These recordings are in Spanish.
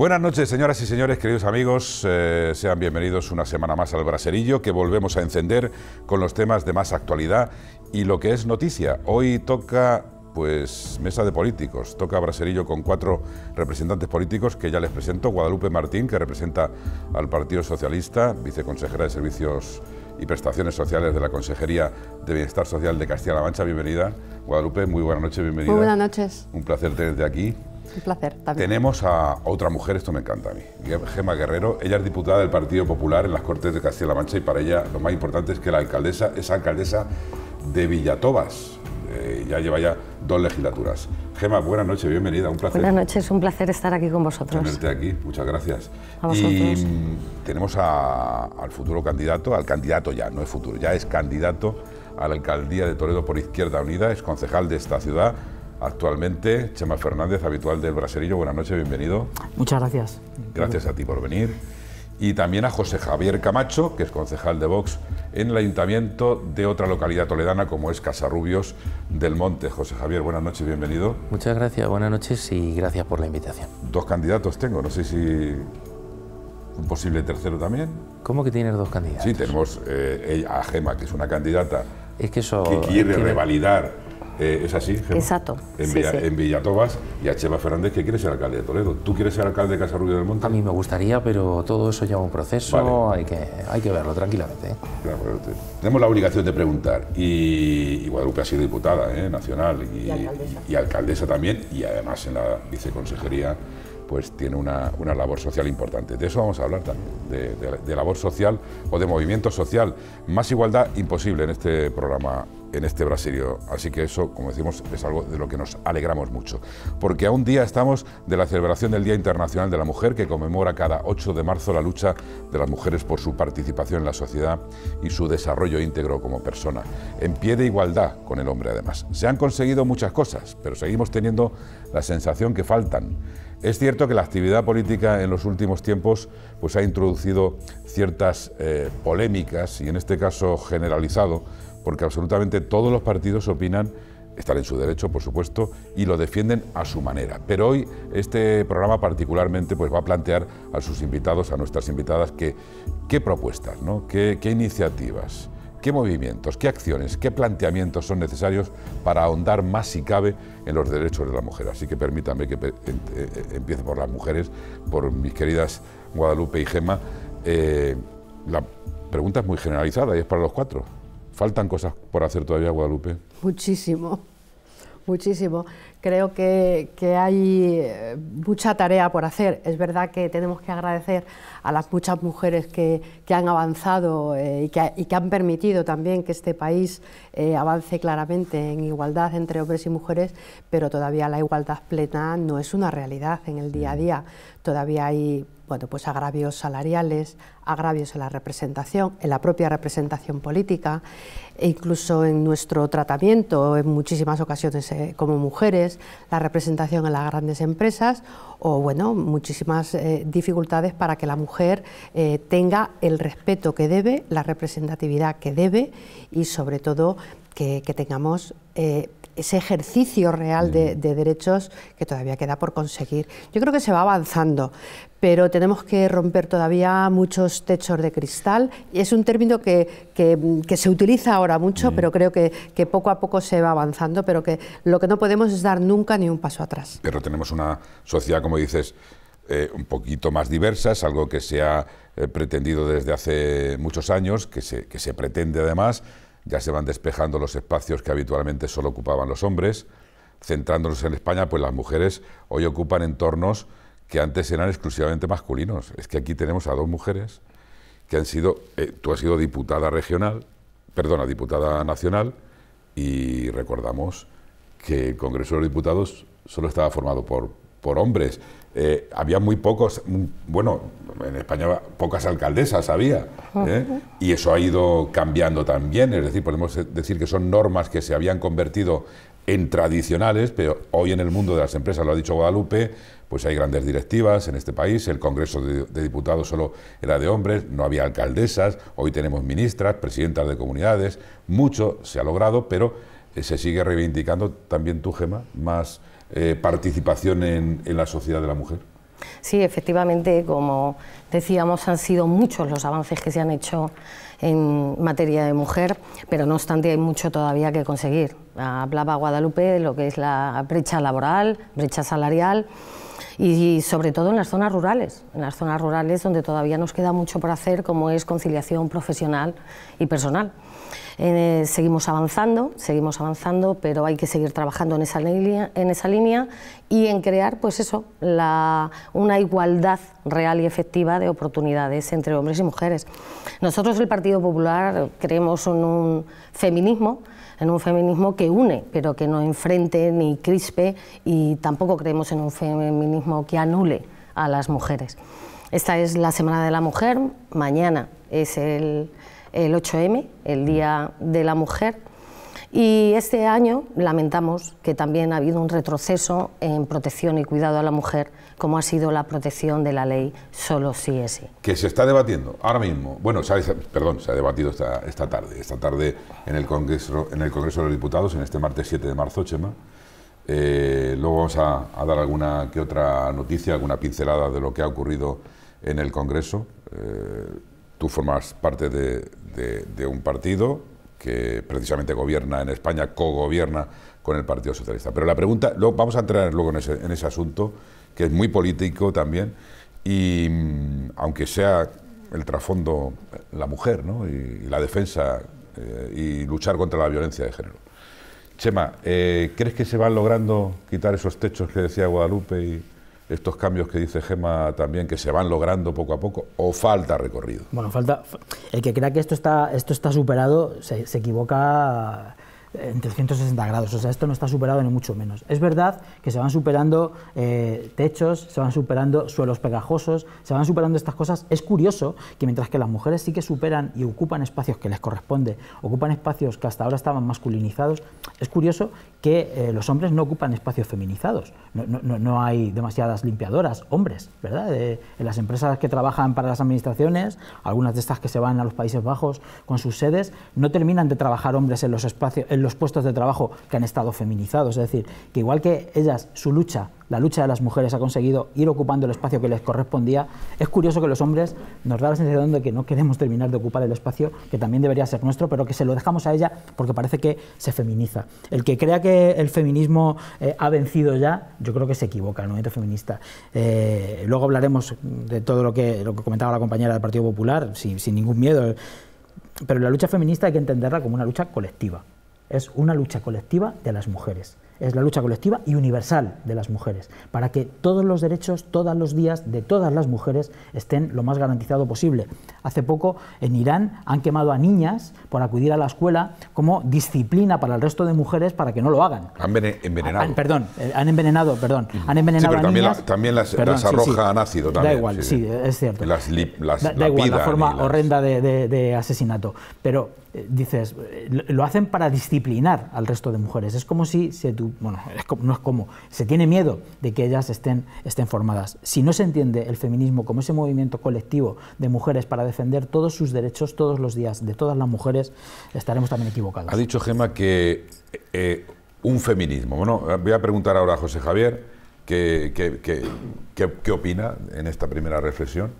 Buenas noches, señoras y señores, queridos amigos. Eh, sean bienvenidos una semana más al Braserillo, que volvemos a encender con los temas de más actualidad y lo que es noticia. Hoy toca, pues, mesa de políticos. Toca Braserillo con cuatro representantes políticos que ya les presento. Guadalupe Martín, que representa al Partido Socialista, viceconsejera de Servicios y Prestaciones Sociales de la Consejería de Bienestar Social de Castilla-La Mancha. Bienvenida. Guadalupe, muy buenas noches, bienvenida. buenas noches. Un placer tenerte aquí. Un placer también. Tenemos a otra mujer, esto me encanta a mí, Gema Guerrero. Ella es diputada del Partido Popular en las Cortes de Castilla-La Mancha y para ella lo más importante es que la alcaldesa es alcaldesa de Villatobas. Eh, ya lleva ya dos legislaturas. Gema, buenas noches, bienvenida, un placer. Buenas noches, un placer estar aquí con vosotros. Tenerte aquí, muchas gracias. Y mm, tenemos al futuro candidato, al candidato ya, no es futuro, ya es candidato a la alcaldía de Toledo por Izquierda Unida, es concejal de esta ciudad, Actualmente, Chema Fernández, habitual del Braserillo. Buenas noches, bienvenido. Muchas gracias. Gracias a ti por venir. Y también a José Javier Camacho, que es concejal de Vox en el ayuntamiento de otra localidad toledana como es Casarrubios del Monte. José Javier, buenas noches, bienvenido. Muchas gracias, buenas noches y gracias por la invitación. Dos candidatos tengo, no sé si un posible tercero también. ¿Cómo que tienes dos candidatos? Sí, tenemos eh, eh, a Gema, que es una candidata que, quiere revalidar eh, ¿Es así? Exacto. En, Villatobas y a Chema Fernández que quiere ser alcalde de Toledo. ¿Tú quieres ser alcalde de Rubio del Monte? A mí me gustaría, pero todo eso lleva un proceso, hay, que, hay que verlo tranquilamente. ¿eh? tenemos la obligación de preguntar. Y, Guadalupe ha sido diputada ¿eh? nacional y, alcaldesa. también, y además en la viceconsejería pues tiene una, labor social importante. De eso vamos a hablar también, de labor social o de movimiento social. Más igualdad imposible en este programa en este Brasilio. Así que eso, como decimos, es algo de lo que nos alegramos mucho. Porque a un día estamos de la celebración del Día Internacional de la Mujer, que conmemora cada 8 de marzo la lucha de las mujeres por su participación en la sociedad y su desarrollo íntegro como persona, en pie de igualdad con el hombre además. Se han conseguido muchas cosas, pero seguimos teniendo la sensación que faltan. Es cierto que la actividad política en los últimos tiempos pues, ha introducido ciertas eh, polémicas y en este caso generalizado porque absolutamente todos los partidos opinan están en su derecho, por supuesto, y lo defienden a su manera. Pero hoy este programa particularmente pues, va a plantear a sus invitados, a nuestras invitadas, qué propuestas, qué, iniciativas, qué movimientos, qué acciones, qué planteamientos son necesarios para ahondar más si cabe en los derechos de la mujer. Así que permítanme que eh, eh, empiece por las mujeres, por mis queridas Guadalupe y Gemma. Eh, la pregunta es muy generalizada y es para los cuatro. ¿Faltan cosas por hacer todavía, Guadalupe? Muchísimo, muchísimo. Creo que, hay eh, mucha tarea por hacer. Es verdad que tenemos que agradecer a las muchas mujeres que, han avanzado eh, y, que, han permitido también que este país eh, avance claramente en igualdad entre hombres y mujeres, pero todavía la igualdad plena no es una realidad en el día a mm. día. Todavía hay bueno, pues agravios salariales, agravios en la representación, en la propia representación política, e incluso en nuestro tratamiento en muchísimas ocasiones como mujeres la representación en las grandes empresas o, bueno, muchísimas eh, dificultades para que la mujer eh, tenga el respeto que debe, la representatividad que debe y, sobre todo, que, tengamos eh, ese ejercicio real mm. de, derechos que todavía queda por conseguir. Yo creo que se va avanzando, pero tenemos que romper todavía muchos techos de cristal. Es un término que, se utiliza ahora mucho, pero creo que, poco a poco se va avanzando, pero que lo que no podemos es dar nunca ni un paso atrás. Pero tenemos una sociedad, como dices, eh, un poquito más diversa, es algo que se ha eh, pretendido desde hace muchos años, que se, que se pretende además, ya se van despejando los espacios que habitualmente solo ocupaban los hombres. Centrándonos en España, pues las mujeres hoy ocupan entornos que antes eran exclusivamente masculinos. Es que aquí tenemos a dos mujeres que han sido, eh, tú has sido diputada regional, perdona, diputada nacional, y recordamos que el Congreso de los Diputados solo estaba formado por, por hombres. Eh, había muy pocos, mm, bueno, en España pocas alcaldesas había, ¿eh? y eso ha ido cambiando también, es decir, podemos decir que son normas que se habían convertido en tradicionales, pero hoy en el mundo de las empresas, lo ha dicho Guadalupe, pues hay grandes directivas en este país, el Congreso de, Diputados solo era de hombres, no había alcaldesas, hoy tenemos ministras, presidentas de comunidades, mucho se ha logrado, pero eh, se sigue reivindicando también tu Gema, más eh, participación en la sociedad de la mujer. Sí, efectivamente, como decíamos, han sido muchos los avances que se han hecho en materia de mujer, pero no obstante hay mucho todavía que conseguir. Hablaba Guadalupe de lo que es la brecha laboral, brecha salarial y sobre todo en las zonas rurales, en las zonas rurales donde todavía nos queda mucho por hacer, como es conciliación profesional y personal. Eh, seguimos avanzando, seguimos avanzando, pero hay que seguir trabajando en esa línea, en esa línea y en crear, pues eso, una igualdad real y efectiva de oportunidades entre hombres y mujeres. Nosotros, el Partido Popular, creemos en un feminismo en un feminismo que une, pero que no enfrente ni crispe y tampoco creemos en un feminismo que anule a las mujeres. Esta es la Semana de la Mujer, mañana es el, 8M, el Día de la Mujer y este año lamentamos que también ha habido un retroceso en protección y cuidado a la mujer, como ha sido la protección de la ley solo si es Que se está debatiendo ahora mismo. Bueno, perdón, se ha debatido esta, tarde. Esta tarde en el, Congreso, en el Congreso de los Diputados, en este martes 7 de marzo, Chema. Eh, luego vamos a, a, dar alguna que otra noticia, alguna pincelada de lo que ha ocurrido en el Congreso. Eh, tú formas parte de un partido que precisamente gobierna en España, cogobierna con el Partido Socialista. Pero la pregunta, vamos a entrar luego en ese, asunto, que es muy político también, y mm, aunque sea el trasfondo la mujer ¿no? y, la defensa eh, y luchar contra la violencia de género. Chema, eh, ¿crees que se van logrando quitar esos techos que decía Guadalupe y, estos cambios que dice Gema también, que se van logrando poco a poco, o falta recorrido? Bueno, falta. El que crea que esto está, esto está superado se, se equivoca en 360 grados. O sea, esto no está superado ni mucho menos. Es verdad que se van superando eh, techos, se van superando suelos pegajosos, se van superando estas cosas. Es curioso que mientras que las mujeres sí que superan y ocupan espacios que les corresponde, ocupan espacios que hasta ahora estaban masculinizados, es curioso que eh, los hombres no ocupan espacios feminizados. No, hay demasiadas limpiadoras, hombres, ¿verdad? en las empresas que trabajan para las administraciones, algunas de estas que se van a los Países Bajos con sus sedes, no terminan de trabajar hombres en los espacios los puestos de trabajo que han estado feminizados. Es decir, que igual que ellas, su lucha, la lucha de las mujeres ha conseguido ir ocupando el espacio que les correspondía, es curioso que los hombres nos da la sensación de que no queremos terminar de ocupar el espacio que también debería ser nuestro, pero que se lo dejamos a ella porque parece que se feminiza. El que crea que el feminismo eh, ha vencido ya, yo creo que se equivoca, el movimiento feminista. Eh, luego hablaremos de todo lo que, lo que comentaba la compañera del Partido Popular, sin ningún miedo. Eh, pero la lucha feminista hay que entenderla como una lucha colectiva es una lucha colectiva de las mujeres. Es la lucha colectiva y universal de las mujeres, para que todos los derechos, todos los días de todas las mujeres estén lo más garantizado posible. Hace poco en Irán han quemado a niñas por acudir a la escuela como disciplina para el resto de mujeres para que no lo hagan. Han envenenado. Ah, perdón, eh, han envenenado, perdón. Han envenenado a también, niñas, la, también las, También, da igual, sí, es cierto. Las, da, igual, la forma horrenda de, de asesinato. Pero dices, lo hacen para disciplinar al resto de mujeres. Es como si bueno, no es como, se tiene miedo de que ellas estén, formadas. Si no se entiende el feminismo como ese movimiento colectivo de mujeres para defender todos sus derechos todos los días de todas las mujeres, estaremos también equivocados. Ha dicho Gema que eh, un feminismo. Bueno, voy a preguntar ahora a José Javier qué opina en esta primera reflexión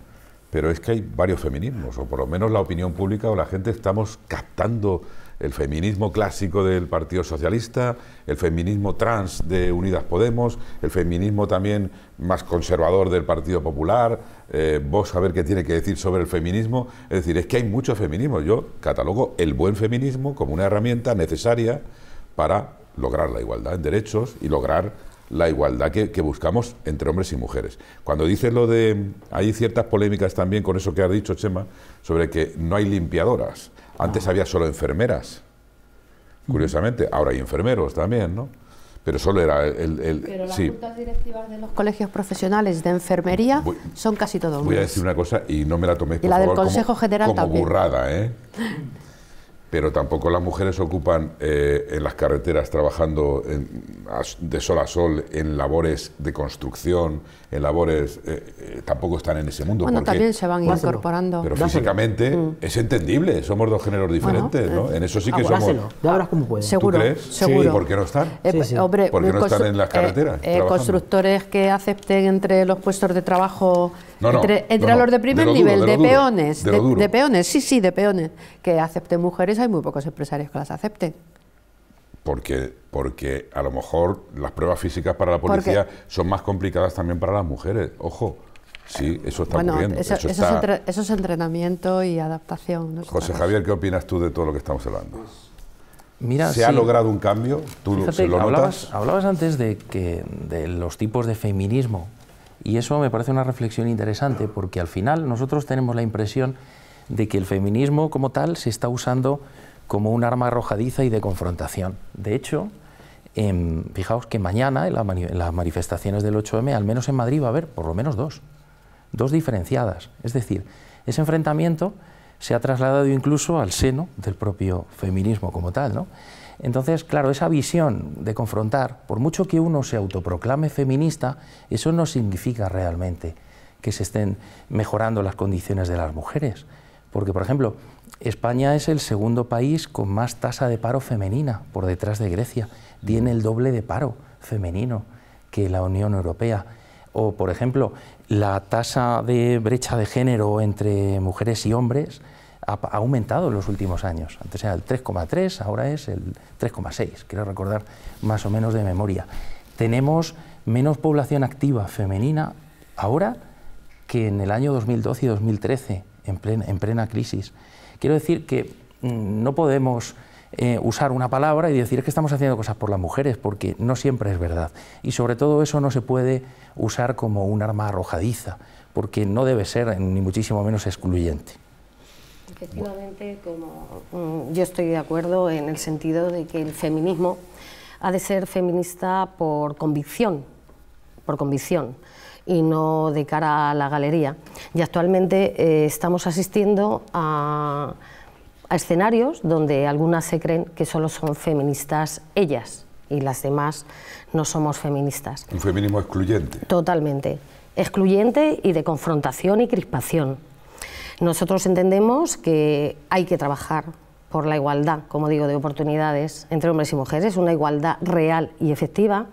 pero es que hay varios feminismos, o por lo menos la opinión pública o la gente estamos captando el feminismo clásico del Partido Socialista, el feminismo trans de Unidas Podemos, el feminismo también más conservador del Partido Popular, eh, vos vos ver qué tiene que decir sobre el feminismo, es decir, es que hay mucho feminismo, yo catalogo el buen feminismo como una herramienta necesaria para lograr la igualdad en derechos y lograr la igualdad que, buscamos entre hombres y mujeres. Cuando dices lo de... Hay ciertas polémicas también con eso que ha dicho, Chema, sobre que no hay limpiadoras. Antes había solo enfermeras, curiosamente. Ahora hay enfermeros también, ¿no? pero solo era el... el pero las sí. directivas de los colegios profesionales de enfermería son casi todos Voy a decir una cosa y no me la tomé y la del Consejo General como también. burrada, ¿eh? pero tampoco las mujeres ocupan eh, en las carreteras trabajando de sol a sol en labores de construcción, en labores... Eh, eh, tampoco están en ese mundo. Bueno, también se van incorporando. Pero físicamente mm. es entendible, somos dos géneros diferentes, ¿no? En eso sí que ah, somos... ya cómo ¿Seguro, ¿Y por qué no están? ¿Por qué no están en las carreteras? constructores que acepten entre los puestos de trabajo entre, los de primer nivel, de, peones, de, peones, sí, sí, de peones, que acepten mujeres, hay muy pocos empresarios que las acepten porque, porque a lo mejor las pruebas físicas para la policía son más complicadas también para las mujeres. Ojo, sí, eso está ocurriendo. Eso, Es entrenamiento y adaptación. José Javier, ¿qué opinas tú de todo lo que estamos hablando? ¿Se ha logrado un cambio? ¿Tú hablabas, hablabas antes de, que, de los tipos de feminismo y eso me parece una reflexión interesante porque al final nosotros tenemos la impresión de que el feminismo como tal se está usando como un arma arrojadiza y de confrontación. De hecho, em, fijaos que mañana en, las manifestaciones del 8M, al menos en Madrid, va a haber por lo menos dos, dos diferenciadas. Es decir, ese enfrentamiento se ha trasladado incluso al seno del propio feminismo como tal. ¿no? Entonces, claro, esa visión de confrontar, por mucho que uno se autoproclame feminista, eso no significa realmente que se estén mejorando las condiciones de las mujeres. Porque, por ejemplo, España es el segundo país con más tasa de paro femenina, por detrás de Grecia. Tiene el doble de paro femenino que la Unión Europea. O, por ejemplo, la tasa de brecha de género entre mujeres y hombres ha aumentado en los últimos años. Antes era el 3,3, ahora es el 3,6, quiero recordar más o menos de memoria. Tenemos menos población activa femenina ahora que en el año 2012 y 2013, en plena, crisis. Quiero decir que mm, no podemos eh, usar una palabra y decir que estamos haciendo cosas por las mujeres, porque no siempre es verdad. Y sobre todo eso no se puede usar como un arma arrojadiza, porque no debe ser ni muchísimo menos excluyente. Efectivamente, como mm, yo estoy de acuerdo en el sentido de que el feminismo ha de ser feminista por convicción, por convicción y no de cara a la galería. Y actualmente eh, estamos asistiendo a, a escenarios donde algunas se creen que solo son feministas ellas y las demás no somos feministas. Un feminismo excluyente. Totalmente. Excluyente y de confrontación y crispación nosotros entendemos que hay que trabajar por la igualdad, como digo, de oportunidades entre hombres y mujeres, una igualdad real y efectiva.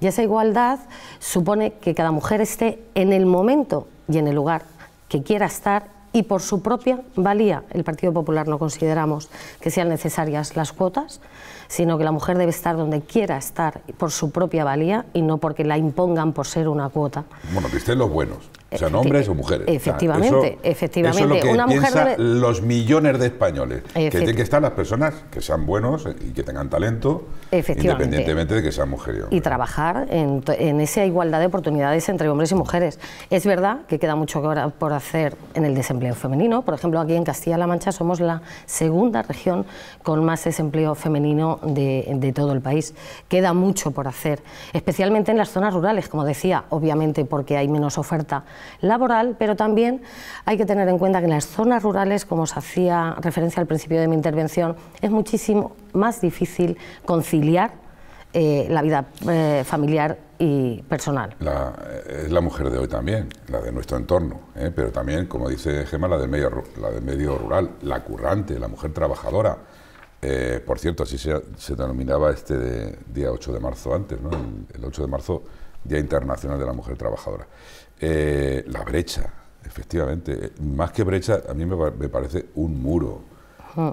Y esa igualdad supone que cada mujer esté en el momento y en el lugar que quiera estar y por su propia valía. El Partido Popular no consideramos que sean necesarias las cuotas, sino que la mujer debe estar donde quiera estar por su propia valía y no porque la impongan por ser una cuota. Bueno, que los buenos. Sean hombres o mujeres. Efectivamente, eso, efectivamente. piensa los millones de españoles. Que tienen que estar las personas que sean buenos y que tengan talento, independientemente de que sean mujeres. Y trabajar en, esa igualdad de oportunidades entre hombres y mujeres. Es verdad que queda mucho por hacer en el desempleo femenino. Por ejemplo, aquí en Castilla-La Mancha somos la segunda región con más desempleo femenino de todo el país. Queda mucho por hacer, especialmente en las zonas rurales, como decía, obviamente porque hay menos oferta laboral, pero también hay que tener en cuenta que en las zonas rurales, como se hacía referencia al principio de mi intervención, es muchísimo más difícil conciliar eh, la vida eh, familiar y personal. Eh, es la mujer de hoy también, la de nuestro entorno, pero también, como dice Gemma, la del, medio, la rural, la currante, la mujer trabajadora. por cierto, así se, denominaba este día 8 de marzo antes, el, 8 de marzo, Día Internacional de la Mujer Trabajadora. Eh, la brecha, efectivamente. Más que brecha, a mí me, parece un muro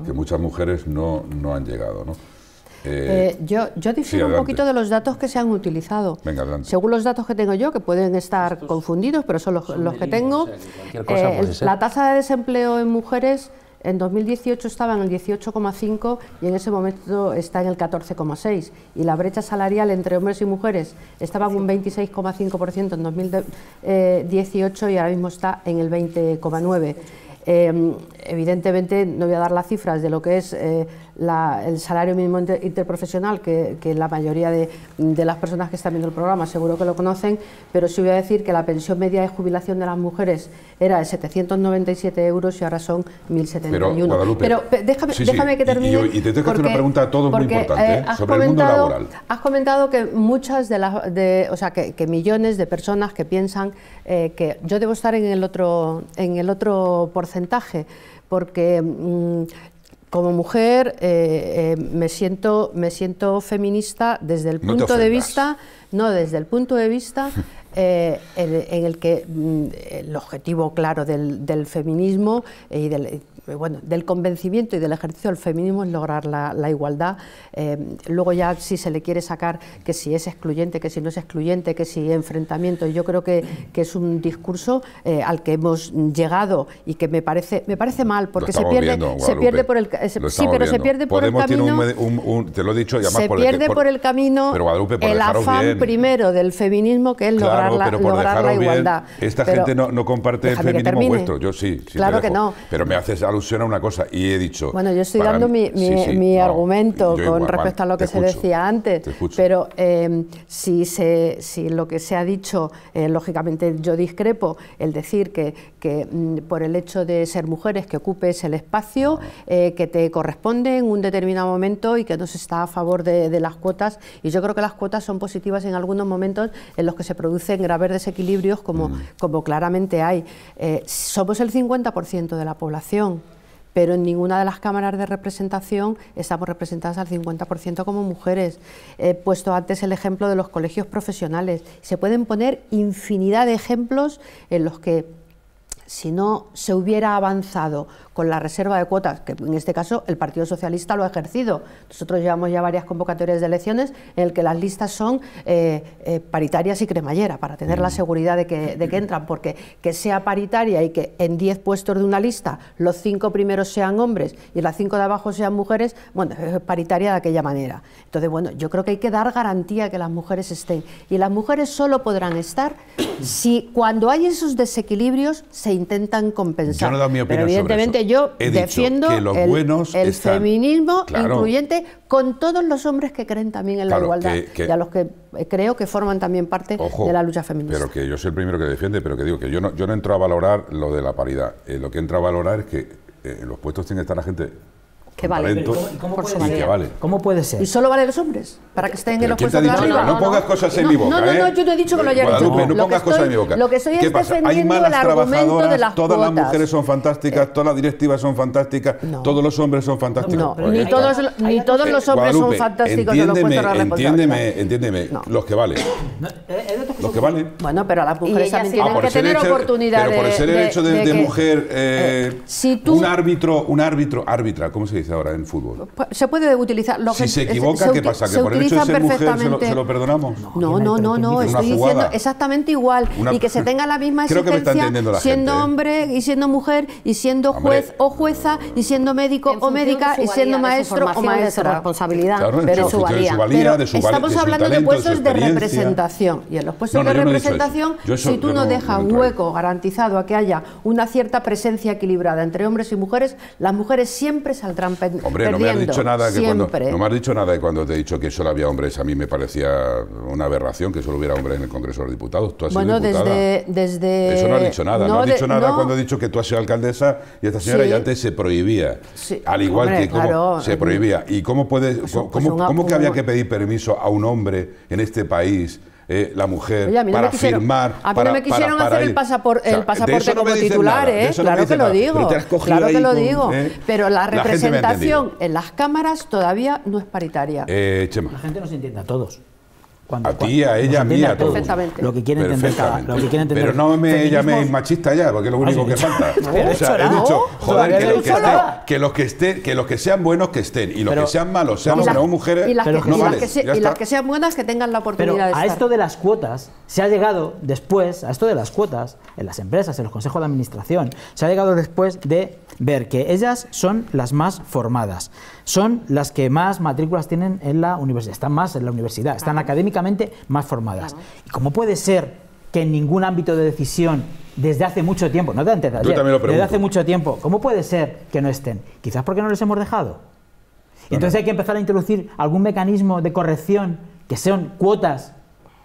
que muchas mujeres no, han llegado. ¿no? Eh, eh, yo, yo difiero un poquito de los datos que se han utilizado. Según los datos que tengo yo, que pueden estar confundidos, pero son los, que tengo, la tasa de desempleo en mujeres en 2018 estaba en el 18,5 y en ese momento está en el 14,6 y la brecha salarial entre hombres y mujeres estaba en un 26,5% en 2018 y ahora mismo está en el 20,9. Eh, evidentemente no voy a dar las cifras de lo que es eh, el salario mínimo interprofesional, que, la mayoría de, las personas que están viendo el programa seguro que lo conocen, pero sí voy a decir que la pensión media de jubilación de las mujeres era de 797 euros y ahora son 1.071. Pero, déjame, que termine. Y, te y te dejo una pregunta a todos muy importante eh, ¿eh? sobre el mundo laboral. Has comentado que muchas de las, de, o sea, que, millones de personas que piensan eh, que yo debo estar en el otro, en el otro porcentaje porque mm, como mujer eh, eh, me, siento, me siento feminista desde el punto de vista, no desde el punto de vista eh, en, el que mm, el objetivo claro del feminismo y del, eh, bueno, del convencimiento y del ejercicio del feminismo es lograr la, igualdad. Eh, luego ya si se le quiere sacar que si es excluyente, que si no es excluyente, que si enfrentamiento, yo creo que, que es un discurso eh, al que hemos llegado y que me parece, me parece mal, porque se pierde, se pierde por el pero se pierde por el camino. lo dicho, se pierde por, el camino el afán primero del feminismo que es lograr la, igualdad. esta gente no, comparte el feminismo vuestro, yo sí. sí claro que no. Pero me haces una cosa y he dicho... Bueno, yo estoy dando mi, argumento con respecto a lo que se decía antes, pero em, si, se, si lo que se ha dicho, eh, lógicamente yo discrepo, el decir que, que mm, por el hecho de ser mujeres que ocupes el espacio ah. eh, que te corresponde en un determinado momento y que no se está a favor de, las cuotas, y yo creo que las cuotas son positivas en algunos momentos en los que se producen graves desequilibrios como, mm. como claramente hay. Eh, somos el 50% de la población pero en ninguna de las cámaras de representación estamos representadas al 50% como mujeres. He puesto antes el ejemplo de los colegios profesionales. Se pueden poner infinidad de ejemplos en los que si no se hubiera avanzado con la reserva de cuotas, que en este caso el Partido Socialista lo ha ejercido. Nosotros llevamos ya varias convocatorias de elecciones en el que las listas son eh, eh, paritarias y cremallera, para tener la mm. seguridad de que, entran, porque que sea paritaria y que en 10 puestos de una lista los cinco primeros sean hombres y las cinco de abajo sean mujeres, bueno, es paritaria de aquella manera. Entonces, bueno, yo creo que hay que dar garantía que las mujeres estén. Y las mujeres solo podrán estar si cuando hay esos desequilibrios se intentan compensar. Yo no mi opinión Pero evidentemente yo defiendo el, feminismo incluyente con todos los hombres que creen también en la igualdad y a los que eh, creo que forman también parte de la lucha feminista. Pero que yo soy el primero que defiende, pero que digo que yo no, yo no entro a valorar lo de la paridad. Eh, lo que entro a valorar es que eh, en los puestos tiene que estar la gente cómo, puede ser? ¿Cómo puede ser? Y solo vale los hombres, para que estén en los puestos de arriba. No, pongas cosas en mi boca. No, no, no, ¿eh? yo te he dicho que lo haya dicho. No pongas cosas en mi boca. Lo que soy es defendiendo el argumento de las Todas las mujeres son fantásticas, eh. todas las directivas son fantásticas, todos los hombres son fantásticos. No, ni todos eh, los hombres son fantásticos los puestos Entiéndeme, entiéndeme, los que valen. Los que valen. Bueno, pero a las mujeres también tienen ah, que tener oportunidades. Pero por ser el hecho de mujer, un árbitro, un árbitro, árbitra, ¿cómo se dice? ahora en fútbol. Se puede utilizar. Lo si se equivoca, ¿qué pasa? ¿Que se lo, perdonamos? No, no, no, no, estoy diciendo exactamente igual. Y que se tenga la misma existencia siendo ¿eh? hombre y siendo mujer, y siendo juez o jueza, y siendo médico o médica, y siendo maestro o maestro responsabilidad, pero de valía. estamos hablando de puestos de, representación. Y en los puestos de representación, si tú no, dejas hueco garantizado a que haya una cierta presencia equilibrada entre hombres y mujeres, las mujeres siempre saldrán Hombre, no me has dicho nada cuando, no me dicho nada de cuando te he dicho que solo había hombres, a mí me parecía una aberración que solo hubiera hombres en el Congreso de los Diputados. Tú has desde, Eso no has dicho nada, no, has dicho nada cuando he dicho que tú has sido alcaldesa y esta señora ya antes se prohibía. Al igual que se prohibía. ¿Y cómo puede que había que pedir permiso a un hombre en este país? eh, la mujer Oye, para firmar. A mí no me quisieron hacer el, pasaporte el, pasaporte como titular, ¿eh? Claro que lo digo. Claro que lo digo. pero la representación en las cámaras todavía no es paritaria. Eh, La gente nos entiende a todos a ti, a ella, a mí, a todos. Lo que quieren entender cada, lo que quieren entender. Pero no me llaméis machista ya, porque es lo único que falta. o sea, he dicho, joder, que los que, que los que estén, que los que sean buenos que estén y los que sean malos, sean hombres o mujeres, no y, y, las que sean buenas que tengan la oportunidad de estar. a esto de las cuotas se ha llegado después, a esto de las cuotas en las empresas, en los consejos de administración, se ha llegado después de ver que ellas son las más formadas son las que más matrículas tienen en la universidad, están más en la universidad, están académicamente más formadas. ¿Y cómo puede ser que en ningún ámbito de decisión desde hace mucho tiempo, no de antes desde hace mucho tiempo, ¿cómo puede ser que no estén? Quizás porque no les hemos dejado. Entonces hay que empezar a introducir algún mecanismo de corrección que sean cuotas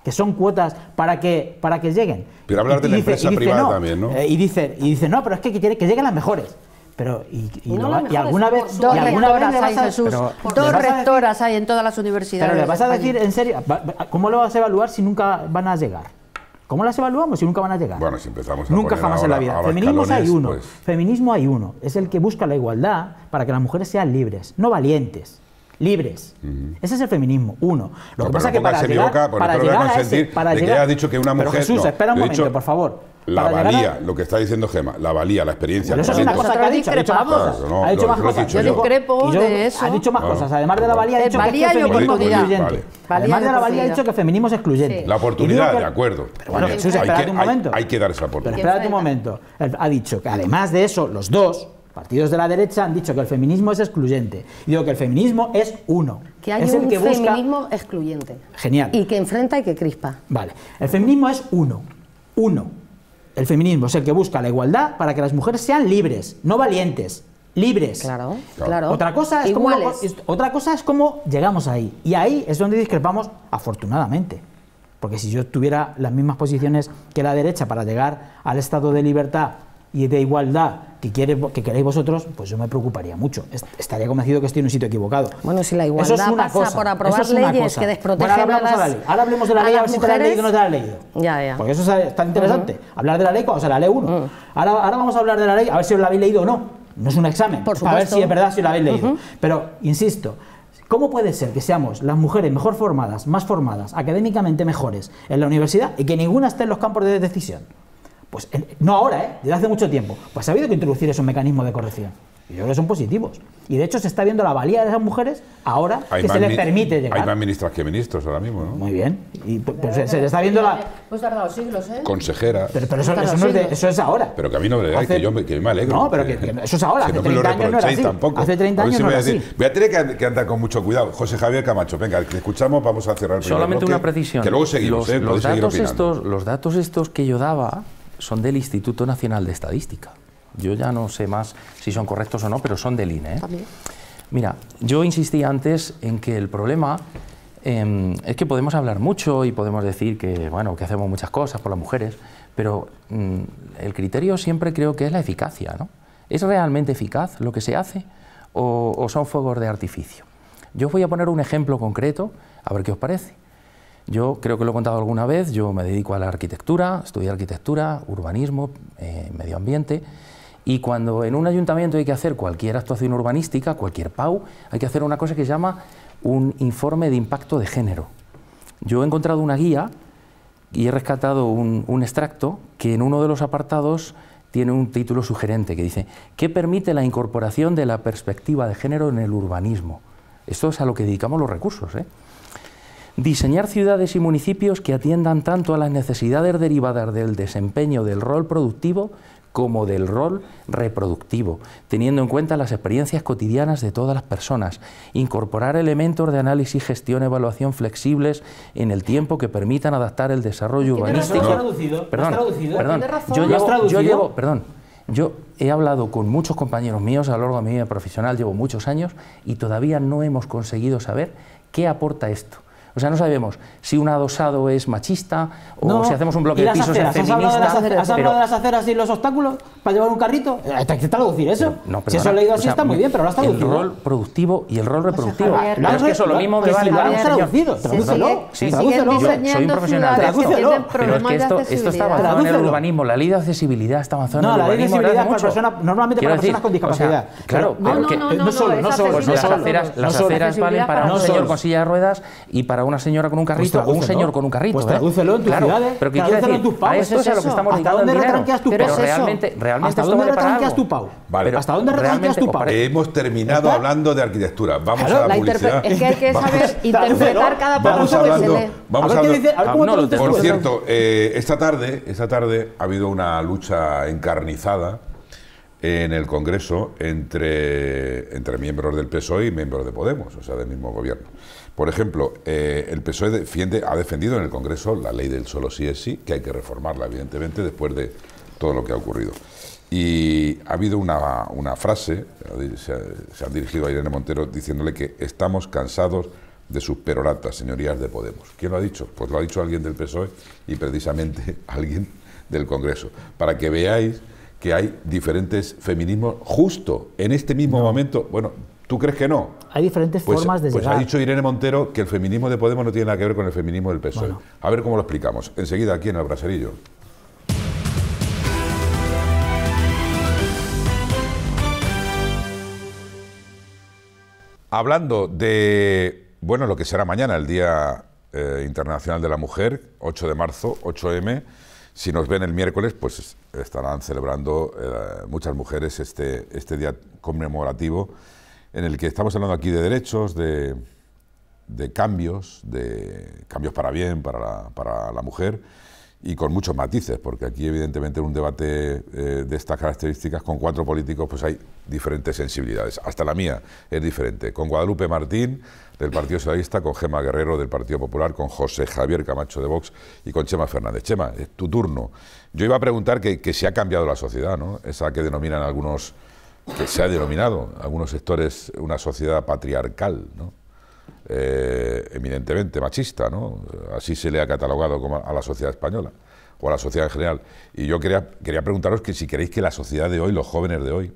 que son cuotas para que para que lleguen. Pero hablar de la empresa privada también, ¿no? Eh, y dice y dice, "No, pero es que quiere que lleguen las mejores." Pero, y, alguna vez. Dos, y alguna vez hay, Jesús, dos rectoras hay en todas las universidades. Pero le vas a decir, en serio, ¿cómo lo vas a evaluar si nunca van a llegar? ¿Cómo las evaluamos si nunca van a llegar? Bueno, si empezamos a Nunca jamás en la vida. Feminismo hay uno. Pues. Feminismo hay uno. Es el que busca la igualdad para que las mujeres sean libres, no valientes. Libres. Ese es el feminismo, uno. Lo que pasa es que para llegar, para, llegar a ese, que dicho que una mujer... Jesús, espera un momento, por favor. La valía, lo que está diciendo Gema, la valía, la experiencia. Bueno, eso es una cosa que ha dicho, ha dicho más cosas. ha dicho más cosas. Yo, discrepo de eso. Ha dicho más cosas. Además de la valía, ha dicho que es feminismo excluyente. Además de la valía, ha dicho que feminismo es excluyente. La oportunidad, de acuerdo. Pero bueno, Jesús, Hay, que dar esa oportunidad. Pero espérate un momento. Ha dicho que además de eso, los dos, partidos de la derecha han dicho que el feminismo es excluyente. Y digo que el feminismo es uno. Que hay es un feminismo excluyente. Genial. Y que enfrenta y que crispa. Vale. El feminismo es uno. Uno. El feminismo es el que busca la igualdad para que las mujeres sean libres, no valientes, libres. Claro, claro. Otra cosa es, otra cosa es cómo llegamos ahí. Y ahí es donde discrepamos, afortunadamente. Porque si yo tuviera las mismas posiciones que la derecha para llegar al estado de libertad y de igualdad que, quiere, que queréis vosotros, pues yo me preocuparía mucho. Estaría convencido que estoy en un sitio equivocado. Bueno, si la igualdad es una pasa cosa, por aprobar es leyes que desprotegen a las, la Ahora hablemos de la ley, a ver si la ley leído o no te la ha leído. Ya, ya. Porque eso es eh, tan interesante. Hablar de la ley cuando se la lee uno. ahora, ahora vamos a hablar de la ley, a ver si la habéis leído o no. No es un examen, A ver si es verdad si la habéis leído. Pero, insisto, ¿Cómo puede ser que seamos las mujeres mejor formadas, más formadas, académicamente mejores en la universidad y que ninguna esté en los campos de decisión? Pues no ahora, ¿eh? desde hace mucho tiempo. Pues ha habido que introducir esos mecanismos de corrección. Y yo creo que son positivos. Y de hecho se está viendo la valía de esas mujeres ahora que se les permite llegar. Hay más ministras que ministros ahora mismo, ¿no? Muy bien. Y pues, pues se, está viendo la... Pues siglos, ¿eh? Consejera. Pero, eso, no es eso, es ahora. Pero que a mí no me, hace, que yo me, que me alegro. No, pero que, eso es ahora. Hace no 30 años no Tampoco. Hace 30 años no voy, era a así. voy a tener que, andar con mucho cuidado. José Javier Camacho, venga, que escuchamos, vamos a cerrar el Solamente una precisión. Que luego seguimos, eh, los datos estos, los datos estos que yo daba son del Instituto Nacional de Estadística. Yo ya no sé más si son correctos o no, pero son del INE. ¿eh? Mira, yo insistí antes en que el problema em, es que podemos hablar mucho y podemos decir que, bueno, que hacemos muchas cosas por las mujeres, pero mm, el criterio siempre creo que es la eficacia, ¿no? ¿Es realmente eficaz lo que se hace o, son fuegos de artificio? Yo voy a poner un ejemplo concreto, a ver qué os parece. Yo creo que lo he contado alguna vez, yo me dedico a la arquitectura, estudié arquitectura, urbanismo, eh, medio ambiente, y cuando en un ayuntamiento hay que hacer cualquier actuación urbanística, cualquier PAU, hay que hacer una cosa que se llama un informe de impacto de género. Yo he encontrado una guía y he rescatado un, un extracto que en uno de los apartados tiene un título sugerente que dice ¿Qué permite la incorporación de la perspectiva de género en el urbanismo? Esto es a lo que dedicamos los recursos. ¿eh? Diseñar ciudades y municipios que atiendan tanto a las necesidades derivadas del desempeño del rol productivo como del rol reproductivo, teniendo en cuenta las experiencias cotidianas de todas las personas, incorporar elementos de análisis, gestión, evaluación flexibles en el tiempo que permitan adaptar el desarrollo urbanístico. Perdón, perdón, yo yo llevo, perdón, yo he hablado con muchos compañeros míos a lo largo de mi vida profesional, llevo muchos años, y todavía no hemos conseguido saber qué aporta esto. O sea, no sabemos si un adosado es machista o si hacemos un bloque de pisos feminista. ¿Has hablado de las aceras, y los obstáculos para llevar un carrito? ¿Te, eh, que traducir eso? si eso lo he leído así está muy bien, pero lo has traducido. El rol productivo y el rol reproductivo. No es que eso lo mismo me vale. Lo traducido, tradúcelo. Sí, Yo soy un profesional. Tradúcelo. Pero es esto, está avanzado en el urbanismo. La ley de accesibilidad está avanzando en el urbanismo. No, la ley de accesibilidad normalmente para personas con discapacidad. Claro, no solo, no solo. Las aceras valen para un señor con silla de ruedas y para una señora con un pues carrito pues o un señor con un carrito. Pues ¿eh? tradúcelo en tus claro, ciudades, Pero que decir, a eso es, lo que estamos ¿Hasta dónde retranqueas tu pau? realmente, realmente ¿Hasta dónde retranqueas tu pau? Vale. ¿Hasta dónde retranqueas tu pau? Hemos terminado hablando de arquitectura. Vamos a la publicidad. Es que hay que saber interpretar cada palabra. que se lee. Vamos a Por cierto, eh, esta tarde, esta tarde ha habido una lucha encarnizada en el Congreso entre, entre miembros del PSOE y miembros de Podemos, o sea, del mismo gobierno. Por ejemplo, eh, el PSOE defiende, ha defendido en el Congreso la ley del solo sí es sí, que hay que reformarla, evidentemente, después de todo lo que ha ocurrido. Y ha habido una, una frase, se, han dirigido a Irene Montero diciéndole que estamos cansados de sus peroratas, señorías de Podemos. ¿Quién lo ha dicho? Pues lo ha dicho alguien del PSOE y precisamente alguien del Congreso, para que veáis que hay diferentes feminismos justo en este mismo momento. Bueno, ¿Tú crees que no? Hay diferentes pues, formas de Pues ha dicho Irene Montero que el feminismo de Podemos no tiene nada que ver con el feminismo del PSOE. A ver cómo lo explicamos. Enseguida aquí en el Braserillo. Hablando de, bueno, lo que será mañana, el Día eh, Internacional de la Mujer, 8 de marzo, 8M. Si nos ven el miércoles, pues estarán celebrando eh, muchas mujeres este, este día conmemorativo en el que estamos hablando aquí de derechos, de, cambios, de cambios para bien, para la, mujer, y con muchos matices, porque aquí evidentemente en un debate eh, de estas características con cuatro políticos pues hay diferentes sensibilidades. Hasta la mía es diferente. Con Guadalupe Martín del Partido Socialista, con Gema Guerrero del Partido Popular, con José Javier Camacho de Vox y con Chema Fernández. Chema, es tu turno. Yo iba a preguntar que, si ha cambiado la sociedad, ¿no? Esa que denominan algunos que se ha denominado en algunos sectores una sociedad patriarcal, ¿no? Eh, eminentemente machista, así se le ha catalogado como a la sociedad española o a la sociedad en general. Y yo quería, quería preguntaros que si queréis que la sociedad de hoy, los jóvenes de hoy,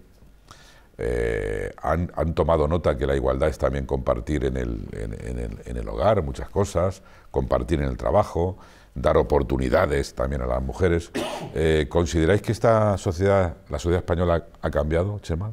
eh, han, tomado nota que la igualdad es también compartir en el, en, en el hogar muchas cosas, compartir en el trabajo, dar oportunidades también a las mujeres. Eh, ¿Consideráis que esta sociedad, la sociedad española, ha cambiado, Chema?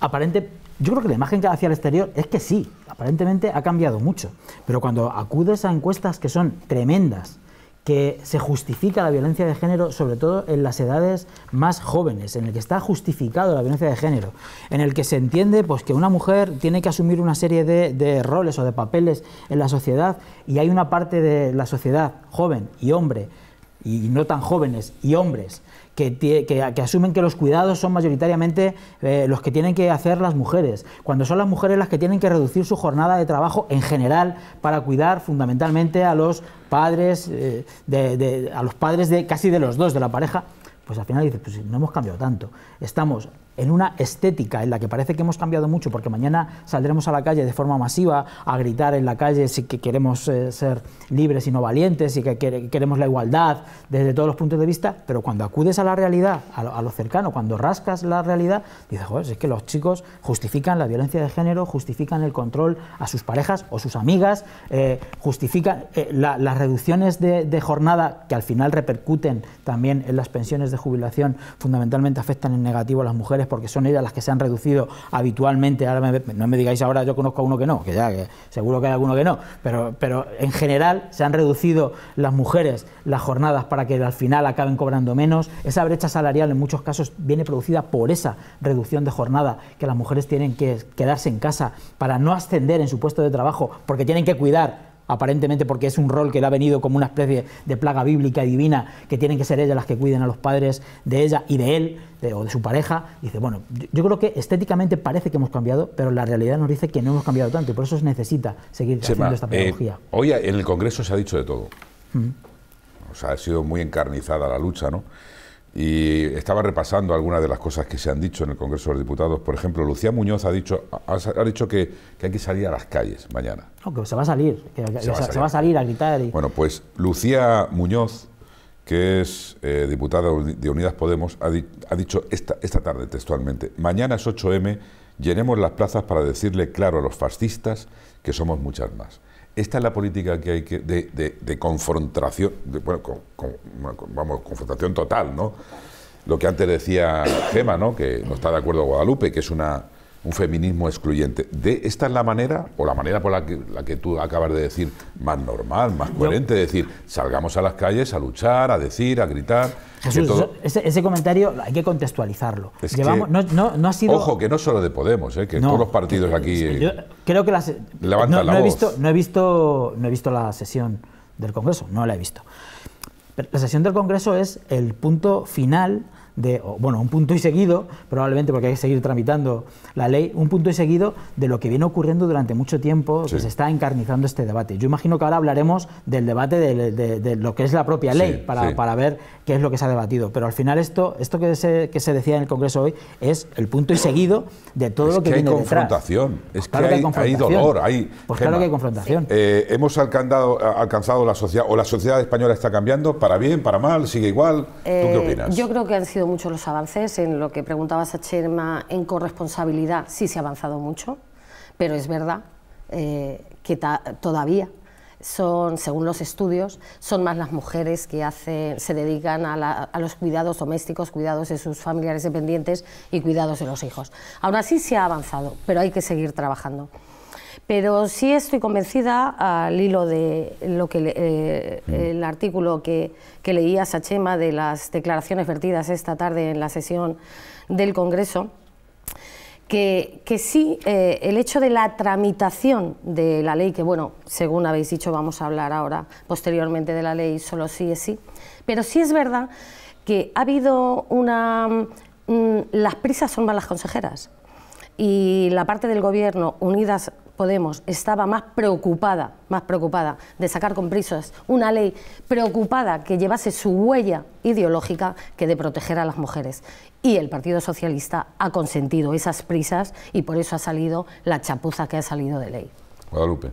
Aparente, yo creo que la imagen que hacia el exterior es que sí, aparentemente ha cambiado mucho. Pero cuando acudes a encuestas que son tremendas, que se justifica la violencia de género, sobre todo en las edades más jóvenes, en el que está justificado la violencia de género, en el que se entiende pues, que una mujer tiene que asumir una serie de roles o de papeles en la sociedad y hay una parte de la sociedad joven y hombre, y no tan jóvenes, y hombres, que, asumen que los cuidados son mayoritariamente eh, los que tienen que hacer las mujeres, cuando son las mujeres las que tienen que reducir su jornada de trabajo en general para cuidar fundamentalmente a los padres, eh, a los padres de casi de los dos de la pareja, pues al final dices, pues no hemos cambiado tanto. Estamos en una estética en la que parece que hemos cambiado mucho, porque mañana saldremos a la calle de forma masiva a gritar en la calle si que queremos eh, ser libres y no valientes y que, queremos la igualdad desde todos los puntos de vista, pero cuando acudes a la realidad, a lo, cercano, cuando rascas la realidad, dices, joder, es que los chicos justifican la violencia de género, justifican el control a sus parejas o sus amigas, eh, justifican eh, las reducciones de jornada que al final repercuten también en las pensiones de jubilación, fundamentalmente afectan en negativo a las mujeres porque son ellas las que se han reducido habitualmente. Ahora no me digáis ahora, yo conozco a uno que no, que ya seguro que hay alguno que no, pero, pero en general se han reducido las mujeres las jornadas para que al final acaben cobrando menos. Esa brecha salarial en muchos casos viene producida por esa reducción de jornada, que las mujeres tienen que quedarse en casa para no ascender en su puesto de trabajo, porque tienen que cuidar aparentemente porque es un rol que le ha venido como una especie de plaga bíblica y divina, que tienen que ser ellas las que cuiden a los padres de ella y de él, o de su pareja, dice, bueno, yo, creo que estéticamente parece que hemos cambiado, pero la realidad nos dice que no hemos cambiado tanto y por eso se necesita seguir haciendo esta eh, pedagogía. hoy en el Congreso se ha dicho de todo. Mm. O sea, ha sido muy encarnizada la lucha, ¿no? Y estaba repasando algunas de las cosas que se han dicho en el Congreso de los Diputados. Por ejemplo, Lucía Muñoz ha dicho, ha, dicho que, hay que salir a las calles mañana. No, que se va a salir, se, va a salir. a gritar. Bueno, pues Lucía Muñoz que es eh, diputada de Unidas Podemos, ha, dicho esta, esta tarde textualmente, mañana es 8M, llenemos las plazas para decirle claro a los fascistas que somos muchas más. Esta es la política que hay que de, confrontación, bueno, vamos, confrontación total, ¿no? Lo que antes decía Gema, ¿no? Que no está de acuerdo Guadalupe, que es una un feminismo excluyente. De, ¿Esta es la manera, o la manera por la que, la que tú acabas de decir, más normal, más coherente? decir, salgamos a las calles a luchar, a decir, a gritar. ese, comentario hay que contextualizarlo. no, Ojo, que no solo de Podemos, eh, que todos los partidos aquí... Eh, creo que la voz. He visto, no, he visto, no he visto la sesión del Congreso, no la he visto. la sesión del Congreso es el punto final bueno, un punto y seguido, probablemente porque hay que seguir tramitando la ley, un punto y seguido de lo que viene ocurriendo durante mucho tiempo, que se está encarnizando este debate. Yo imagino que ahora hablaremos del debate de, lo que es la propia ley, para, para, ver qué es lo que se ha debatido. Pero al final esto, esto que, se, que se decía en el Congreso hoy es el punto y seguido de todo lo que, viene confrontación. Es pues claro que, hay, hay, confrontación. hay, dolor, hay... Pues claro que hay confrontación. Eh, hemos alcanzado, alcanzado la sociedad, o la sociedad española está cambiando, para bien, para mal, sigue igual. ¿Tú qué eh, opinas? Yo creo que han sido mucho los avances. En lo que preguntabas a Cherma, en corresponsabilidad sí se ha avanzado mucho, pero es verdad eh, que todavía son, según los estudios, son más las mujeres que hacen, se dedican a, a, los cuidados domésticos, cuidados de sus familiares dependientes y cuidados de los hijos. Aún así se ha avanzado, pero hay que seguir trabajando. Pero sí estoy convencida, al hilo de lo que eh, mm. el artículo que, que leías a de las declaraciones vertidas esta tarde en la sesión del Congreso, que, que, sí, eh, el hecho de la tramitación de la ley, que bueno, según habéis dicho, vamos a hablar ahora posteriormente de la ley, solo sí es sí, pero sí es verdad que ha habido una... Mm, las prisas son malas consejeras y la parte del gobierno, unidas Podemos estaba más preocupada, más preocupada de sacar con prisas una ley preocupada que llevase su huella ideológica que de proteger a las mujeres. Y el Partido Socialista ha consentido esas prisas y por eso ha salido la chapuza que ha salido de ley. Guadalupe.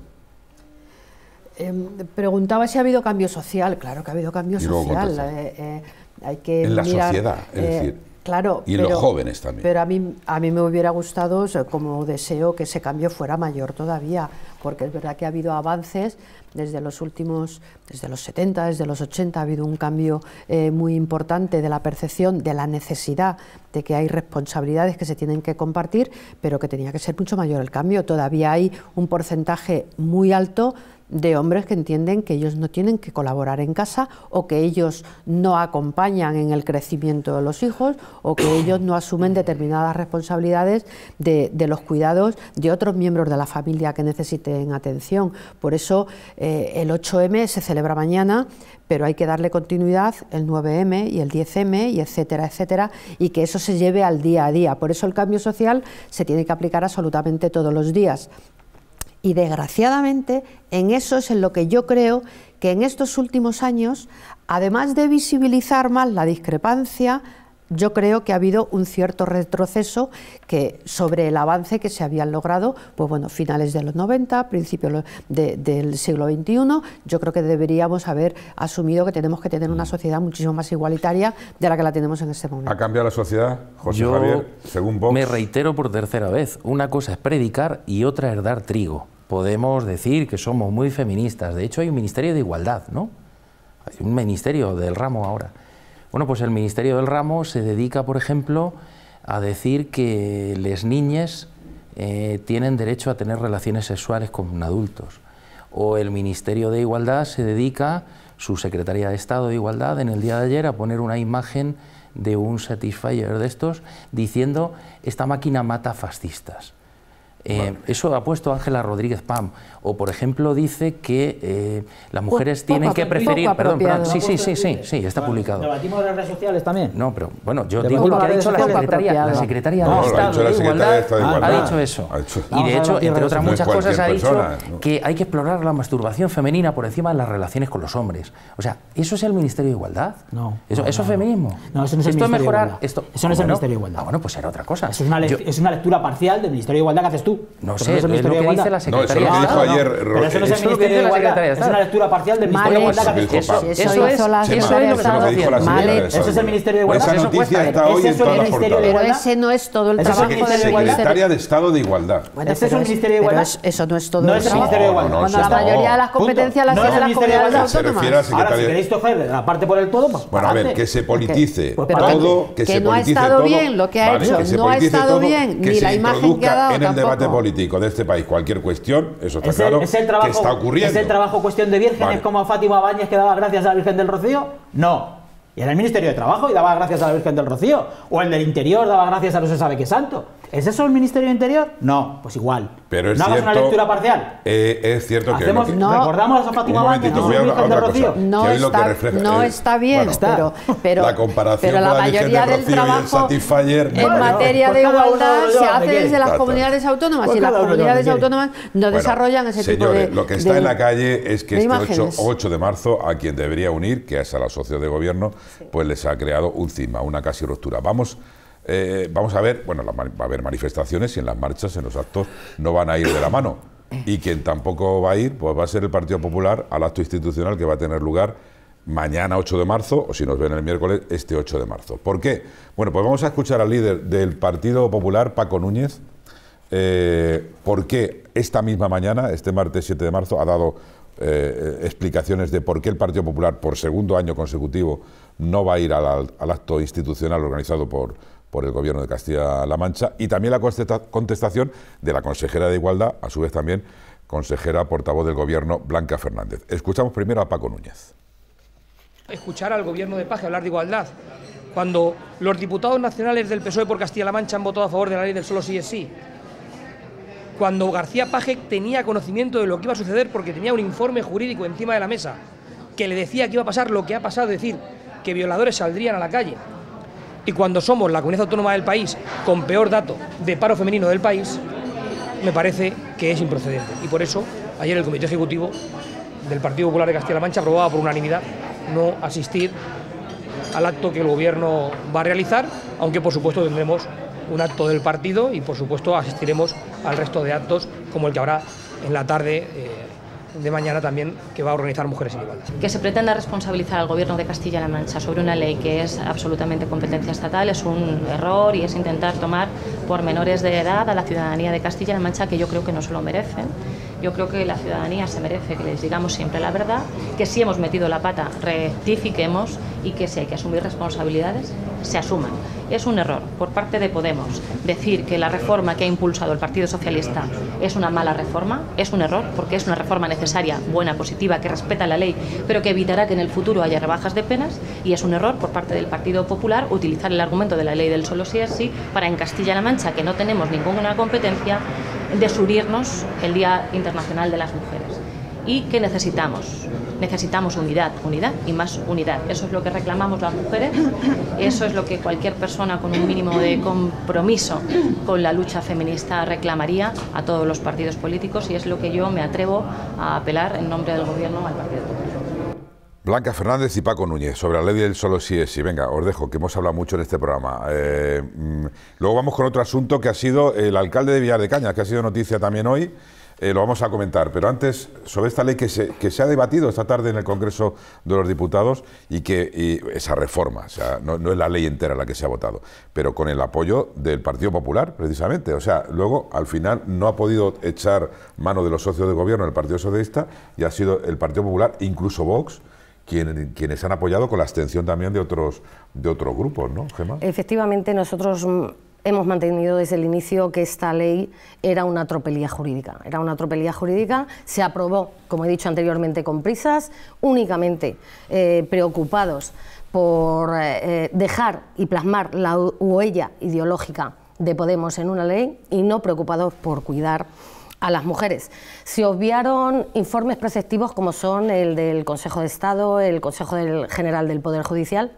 Em, preguntaba si ha habido cambio social. Claro que ha habido cambio social. Eh, eh, hay que en la sociedad, es eh, decir. Claro, y los jóvenes también. Pero a mí, a mí me hubiera gustado, como deseo, que ese cambio fuera mayor todavía, porque es verdad que ha habido avances desde los últimos, desde los 70, desde los 80, ha habido un cambio eh, muy importante de la percepción de la necesidad de que hay responsabilidades que se tienen que compartir, pero que tenía que ser mucho mayor el cambio. Todavía hay un porcentaje muy alto de hombres que entienden que ellos no tienen que colaborar en casa o que ellos no acompañan en el crecimiento de los hijos o que ellos no asumen determinadas responsabilidades de, los cuidados de otros miembros de la familia que necesiten atención. Por eso eh, el 8M se celebra mañana, pero hay que darle continuidad el 9M y el 10M y etcétera, etcétera, y que eso se lleve al día a día. Por eso el cambio social se tiene que aplicar absolutamente todos los días, y desgraciadamente en eso es en lo que yo creo que en estos últimos años, además de visibilizar más la discrepancia, yo creo que ha habido un cierto retroceso que sobre el avance que se habían logrado, pues bueno, finales de los 90, principios del siglo XXI, yo creo que deberíamos haber asumido que tenemos que tener una mm. sociedad muchísimo más igualitaria de la que la tenemos en este momento. ¿Ha cambiado la sociedad, José Javier, según Me reitero por tercera vez, una cosa es predicar y otra es dar trigo. Podemos decir que somos muy feministas, de hecho hay un Ministerio de Igualdad, ¿no? Hay un ministerio del ramo ahora bueno, pues el Ministerio del Ramo se dedica, por ejemplo, a decir que las niñas eh, tienen derecho a tener relaciones sexuales con adultos. O el Ministerio de Igualdad se dedica, su Secretaría de Estado de Igualdad, en el día de ayer a poner una imagen de un satisfier de estos diciendo esta máquina mata fascistas. Eh, eso ha puesto Ángela Rodríguez Pam. O, por ejemplo, dice que eh, las mujeres tienen que preferir. Perdón, perdón. Sí, sí, sí, sí, sí, está publicado. ¿Debatimos las redes sociales también? No, pero bueno, yo digo lo que ha dicho la secretaria, la secretaria de Estado Igualdad. Ha dicho eso. Y de hecho, entre otras muchas cosas, ha dicho que hay que explorar la masturbación femenina por encima de las relaciones con los hombres. O sea, ¿eso es el Ministerio de Igualdad? No. ¿Eso, es feminismo? No, eso no es el Ministerio de Igualdad. Eso no es el Ministerio de Igualdad. Ah, bueno, pues era otra cosa. Es una lectura parcial del Ministerio de Igualdad que haces no sé, eso es lo que dice la No, eso lo que dijo ayer Pero eso no es el Ministerio de Igualdad, es una lectura parcial del Ministerio de Igualdad. Eso es lo que dijo la señora. Eso es el Ministerio de Igualdad. Esa noticia está hoy en todas las portadas. Pero ese no es todo el trabajo del Ministerio de Estado de Igualdad. Ese es un Ministerio de Igualdad. Eso no es todo el trabajo. Cuando la mayoría de las competencias las tienen las comunidades autónomas. Ahora, si queréis tocar la parte por el todo, pues Bueno, a ver, que se politice todo, que se politice todo. Que no ha estado bien lo que ha hecho, no ha estado bien, ni la imagen que ha dado tampoco político de este país cualquier cuestión, eso está claro, es el trabajo, ocurriendo. ¿Es el trabajo cuestión de vírgenes como Fátima Báñez que daba gracias a la Virgen del Rocío? No. Y era el Ministerio de Trabajo y daba gracias a la Virgen del Rocío. O el del Interior daba gracias a no se sabe qué santo. ¿Es eso el Ministerio del Interior? No, pues igual. Pero es no es hagas una lectura parcial. Eh, es cierto que, no, recordamos a Fátima y no, no, está, no está bien, pero, pero, la comparación pero la mayoría del trabajo en materia de igualdad se hace desde las comunidades autónomas y las comunidades autónomas no desarrollan ese tipo de lo que está en la calle es que este 8 de marzo a quien debería unir, que es a la de gobierno, pues les ha creado un cima, una casi ruptura. Vamos eh, vamos a ver, bueno, va a haber manifestaciones y en las marchas, en los actos, no van a ir de la mano. Y quien tampoco va a ir, pues va a ser el Partido Popular al acto institucional que va a tener lugar mañana 8 de marzo, o si nos ven el miércoles, este 8 de marzo. ¿Por qué? Bueno, pues vamos a escuchar al líder del Partido Popular, Paco Núñez, eh, por qué esta misma mañana, este martes 7 de marzo, ha dado eh, explicaciones de por qué el Partido Popular, por segundo año consecutivo, no va a ir al acto institucional organizado por por el Gobierno de Castilla-La Mancha y también la contestación de la consejera de Igualdad, a su vez también consejera portavoz del Gobierno, Blanca Fernández. Escuchamos primero a Paco Núñez. Escuchar al Gobierno de Paje hablar de igualdad. Cuando los diputados nacionales del PSOE por Castilla-La Mancha han votado a favor de la ley del solo sí es sí. Cuando García Paje tenía conocimiento de lo que iba a suceder porque tenía un informe jurídico encima de la mesa que le decía que iba a pasar lo que ha pasado, es decir, que violadores saldrían a la calle, y cuando somos la comunidad autónoma del país con peor dato de paro femenino del país, me parece que es improcedente. Y por eso ayer el Comité Ejecutivo del Partido Popular de Castilla-La Mancha aprobaba por unanimidad no asistir al acto que el Gobierno va a realizar, aunque por supuesto tendremos un acto del partido y por supuesto asistiremos al resto de actos como el que habrá en la tarde. Eh, de mañana también que va a organizar Mujeres en Que se pretenda responsabilizar al Gobierno de Castilla-La Mancha sobre una ley que es absolutamente competencia estatal es un error y es intentar tomar por menores de edad a la ciudadanía de Castilla-La Mancha que yo creo que no se lo merecen yo creo que la ciudadanía se merece que les digamos siempre la verdad, que si hemos metido la pata, rectifiquemos y que si hay que asumir responsabilidades, se asuman. Es un error por parte de Podemos decir que la reforma que ha impulsado el Partido Socialista es una mala reforma, es un error porque es una reforma necesaria, buena, positiva, que respeta la ley, pero que evitará que en el futuro haya rebajas de penas y es un error por parte del Partido Popular utilizar el argumento de la ley del solo si es sí para en Castilla-La Mancha, que no tenemos ninguna competencia, desunirnos el Día Internacional de las Mujeres. ¿Y qué necesitamos? Necesitamos unidad, unidad y más unidad. Eso es lo que reclamamos las mujeres, eso es lo que cualquier persona con un mínimo de compromiso con la lucha feminista reclamaría a todos los partidos políticos y es lo que yo me atrevo a apelar en nombre del Gobierno al Partido Popular. Blanca Fernández y Paco Núñez, sobre la ley del solo sí es sí. Venga, os dejo, que hemos hablado mucho en este programa. Eh, mm, luego vamos con otro asunto que ha sido el alcalde de Villar de Cañas, que ha sido noticia también hoy. Eh, lo vamos a comentar, pero antes, sobre esta ley que se, que se ha debatido esta tarde en el Congreso de los Diputados y que esa reforma, o sea, no, es la ley entera la que se ha votado, pero con el apoyo del Partido Popular, precisamente. O sea, luego, al final, no ha podido echar mano de los socios de gobierno el Partido Socialista y ha sido el Partido Popular, incluso Vox, quienes han apoyado con la abstención también de otros, de otros grupos, ¿no, Gemma? Efectivamente, nosotros mm, hemos mantenido desde el inicio que esta ley era una tropelía jurídica. Era una tropelía jurídica, se aprobó, como he dicho anteriormente, con prisas, únicamente eh, preocupados por eh, eh, dejar y plasmar la huella ideológica de Podemos en una ley y no preocupados por cuidar a las mujeres. Se obviaron informes preceptivos como son el del Consejo de Estado, el Consejo General del Poder Judicial,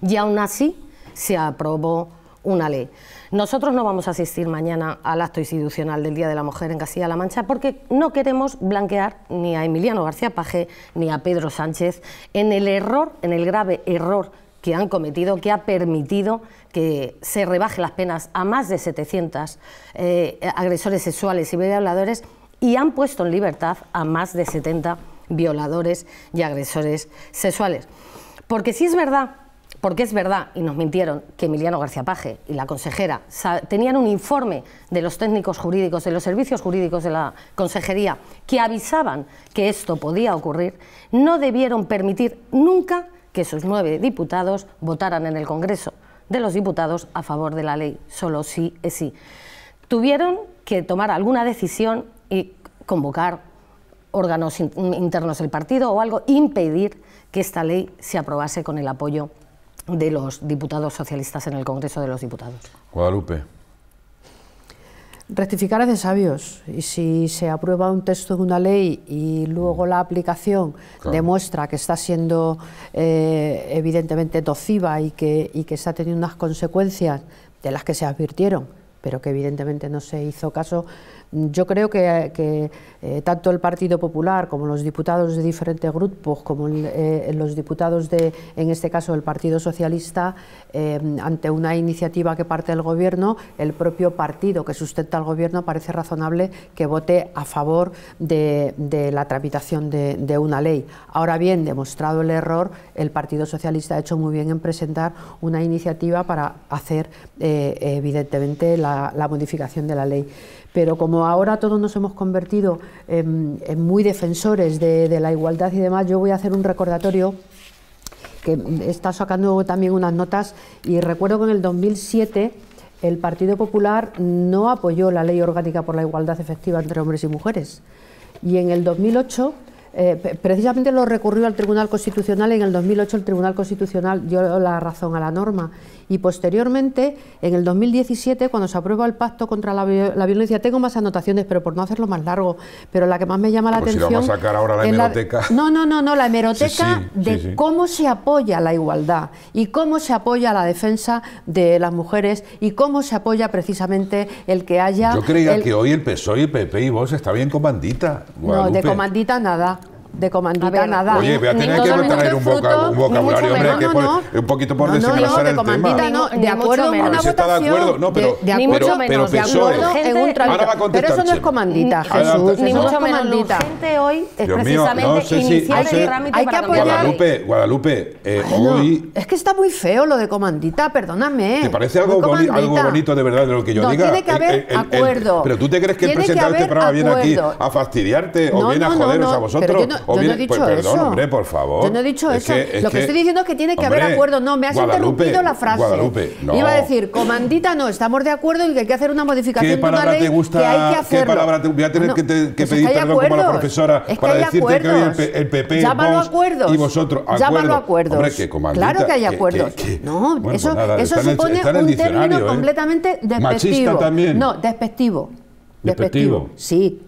y aún así se aprobó una ley. Nosotros no vamos a asistir mañana al acto institucional del Día de la Mujer en Castilla-La Mancha porque no queremos blanquear ni a Emiliano García Paje ni a Pedro Sánchez en el error, en el grave error que han cometido, que ha permitido que se rebaje las penas a más de 700 eh, agresores sexuales y violadores y han puesto en libertad a más de 70 violadores y agresores sexuales. Porque si es verdad, porque es verdad, y nos mintieron, que Emiliano García Paje y la consejera tenían un informe de los técnicos jurídicos, de los servicios jurídicos de la consejería, que avisaban que esto podía ocurrir, no debieron permitir nunca que sus nueve diputados votaran en el Congreso de los Diputados a favor de la ley. Solo sí es sí. Tuvieron que tomar alguna decisión y convocar órganos internos del partido o algo, impedir que esta ley se aprobase con el apoyo de los diputados socialistas en el Congreso de los Diputados. Guadalupe. Rectificar es de sabios y si se aprueba un texto de una ley y luego la aplicación demuestra que está siendo eh, evidentemente nociva y que, y que está teniendo unas consecuencias de las que se advirtieron, pero que evidentemente no se hizo caso, yo creo que, eh, tanto el Partido Popular como los diputados de diferentes grupos, como eh, los diputados de, en este caso, el Partido Socialista, eh, ante una iniciativa que parte del Gobierno, el propio partido que sustenta al Gobierno parece razonable que vote a favor de, la tramitación de, una ley. Ahora bien, demostrado el error, el Partido Socialista ha hecho muy bien en presentar una iniciativa para hacer, evidentemente, la, modificación de la ley pero como ahora todos nos hemos convertido en, muy defensores de, de la igualdad y demás, yo voy a hacer un recordatorio que está sacando también unas notas y recuerdo que en el 2007 el Partido Popular no apoyó la Ley Orgánica por la Igualdad Efectiva entre Hombres y Mujeres y en el 2008 eh, precisamente lo recurrió al Tribunal Constitucional en el 2008. El Tribunal Constitucional dio la razón a la norma y posteriormente, en el 2017, cuando se aprueba el Pacto contra la, violencia, tengo más anotaciones, pero por no hacerlo más largo, pero la que más me llama la atención. la hemeroteca. no, no, no, no, la hemeroteca de cómo se apoya la igualdad y cómo se apoya la defensa de las mujeres y cómo se apoya precisamente el que haya. Yo creía que hoy el PSOE, el PP y vos está bien comandita. No, de comandita nada de comandita nada. Oye, voy a tener que traer un, boca, un, vocabulario, hombre, que por, un poquito por no, el tema. No, de acuerdo en una votación. de acuerdo, no, pero, de, de pero, pero en un trámite. Pero eso no es comandita, Jesús, ni mucho menos gente hoy es precisamente iniciar el trámite hay que apoyar. Guadalupe, Guadalupe, eh, hoy... Es que está muy feo lo de comandita, perdóname. ¿Te eh, parece algo bonito de verdad de lo que yo diga? tiene que eh, haber acuerdo. Pero tú te crees que presentar este programa viene aquí a fastidiarte o viene a joderos a vosotros yo no he dicho pues, eso. hombre, por favor. Yo no he dicho eso. Lo que, estoy diciendo es que tiene que haber acuerdo. No, me has interrumpido la frase. Iba a decir, comandita no, estamos de acuerdo en que hay que hacer una modificación de una ley te gusta, que hay que hacerlo. ¿Qué palabra te, voy a tener que, pedirte pues que pedir perdón como la profesora es que para decirte acuerdos. que hoy el, PP Llámalo vos acuerdos. y vosotros. Acuerdo. Llámalo acuerdos. que comandita, claro que hay acuerdos. no, bueno, eso, pues nada, eso supone un término ¿eh? completamente despectivo. No, despectivo. Despectivo. Sí,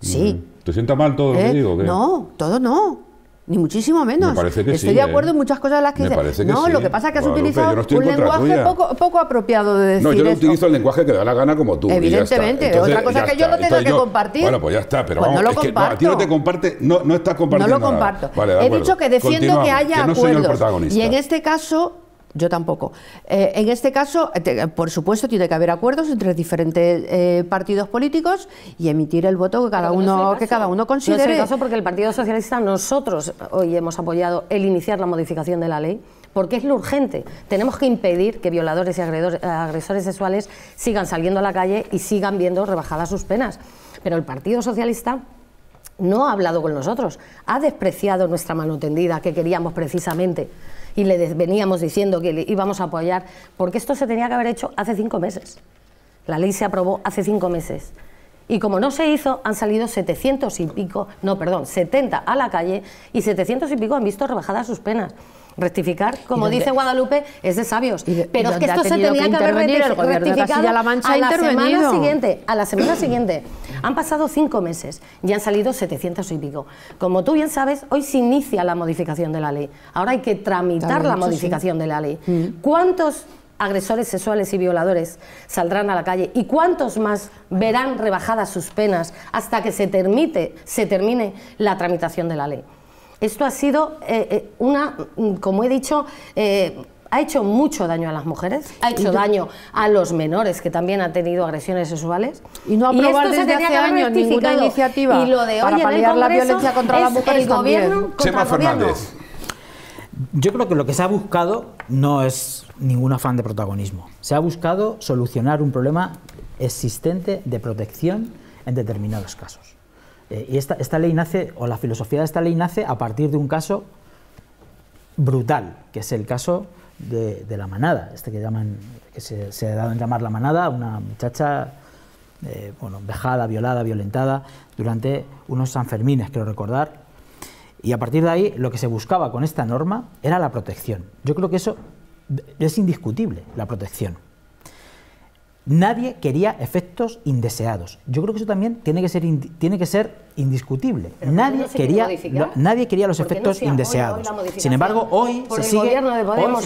sí. Mm. ¿Te sienta mal todo lo que eh, digo? No, todo no. Ni muchísimo menos. Me parece que Estoy de ¿eh? acuerdo en muchas cosas de las que dices. No, sí. lo que pasa es que has utilizado un lenguaje poco, apropiado de decir. No, yo no utilizo el lenguaje que da la gana como tú. Evidentemente, otra cosa que yo no tengo que compartir. Bueno, pues ya está, pero pues vamos, no lo es que, no, a no te comparte, no, no estás compartiendo. No lo comparto. He dicho que defiendo que haya acuerdos. Y en este caso yo tampoco. Eh, en este caso, por supuesto, tiene que haber acuerdos entre diferentes eh, partidos políticos y emitir el voto que cada uno que cada uno considere. No es caso porque el Partido Socialista nosotros hoy hemos apoyado el iniciar la modificación de la ley porque es lo urgente. Tenemos que impedir que violadores y agresores sexuales sigan saliendo a la calle y sigan viendo rebajadas sus penas. Pero el Partido Socialista no ha hablado con nosotros, ha despreciado nuestra mano tendida que queríamos precisamente y le veníamos diciendo que le íbamos a apoyar, porque esto se tenía que haber hecho hace cinco meses. La ley se aprobó hace cinco meses. Y como no se hizo, han salido 700 y pico, no, perdón, 70 a la calle y 700 y pico han visto rebajadas sus penas. Rectificar, como dice Guadalupe, es de sabios. pero es que esto se tenía que, -La Mancha a la semana siguiente. A la semana siguiente. Han pasado cinco meses y han salido 700 y pico. Como tú bien sabes, hoy se inicia la modificación de la ley. Ahora hay que tramitar la modificación de la ley. Mm. ¿Cuántos agresores sexuales y violadores saldrán a la calle y cuántos más verán rebajadas sus penas hasta que se, se termine la tramitación de la ley. Esto ha sido eh, eh, una, mm, como he dicho, eh, ha hecho mucho daño a las mujeres, ha hecho daño a los menores que también han tenido agresiones sexuales. Y no aprobar desde hace años ninguna iniciativa y lo para paliar la violencia contra las mujeres Fernández. Yo creo que lo que se ha buscado no es ningún afán de protagonismo. Se ha buscado solucionar un problema existente de protección en determinados casos. Eh, y esta, ley nace, o la filosofía de esta ley nace a partir de un caso brutal, que es el caso de, la manada, este que llaman, que se, ha dado en llamar la manada, una muchacha eh, vejada, violada, violentada, durante unos Sanfermines, quiero recordar. Y a partir de ahí, lo que se buscaba con esta norma era la protección. Yo creo que eso es indiscutible, la protección. Nadie quería efectos indeseados. Yo creo que eso también tiene que ser, tiene que ser indiscutible. Nadie quería, nadie quería los efectos indeseados. Sin embargo, hoy se, sigue,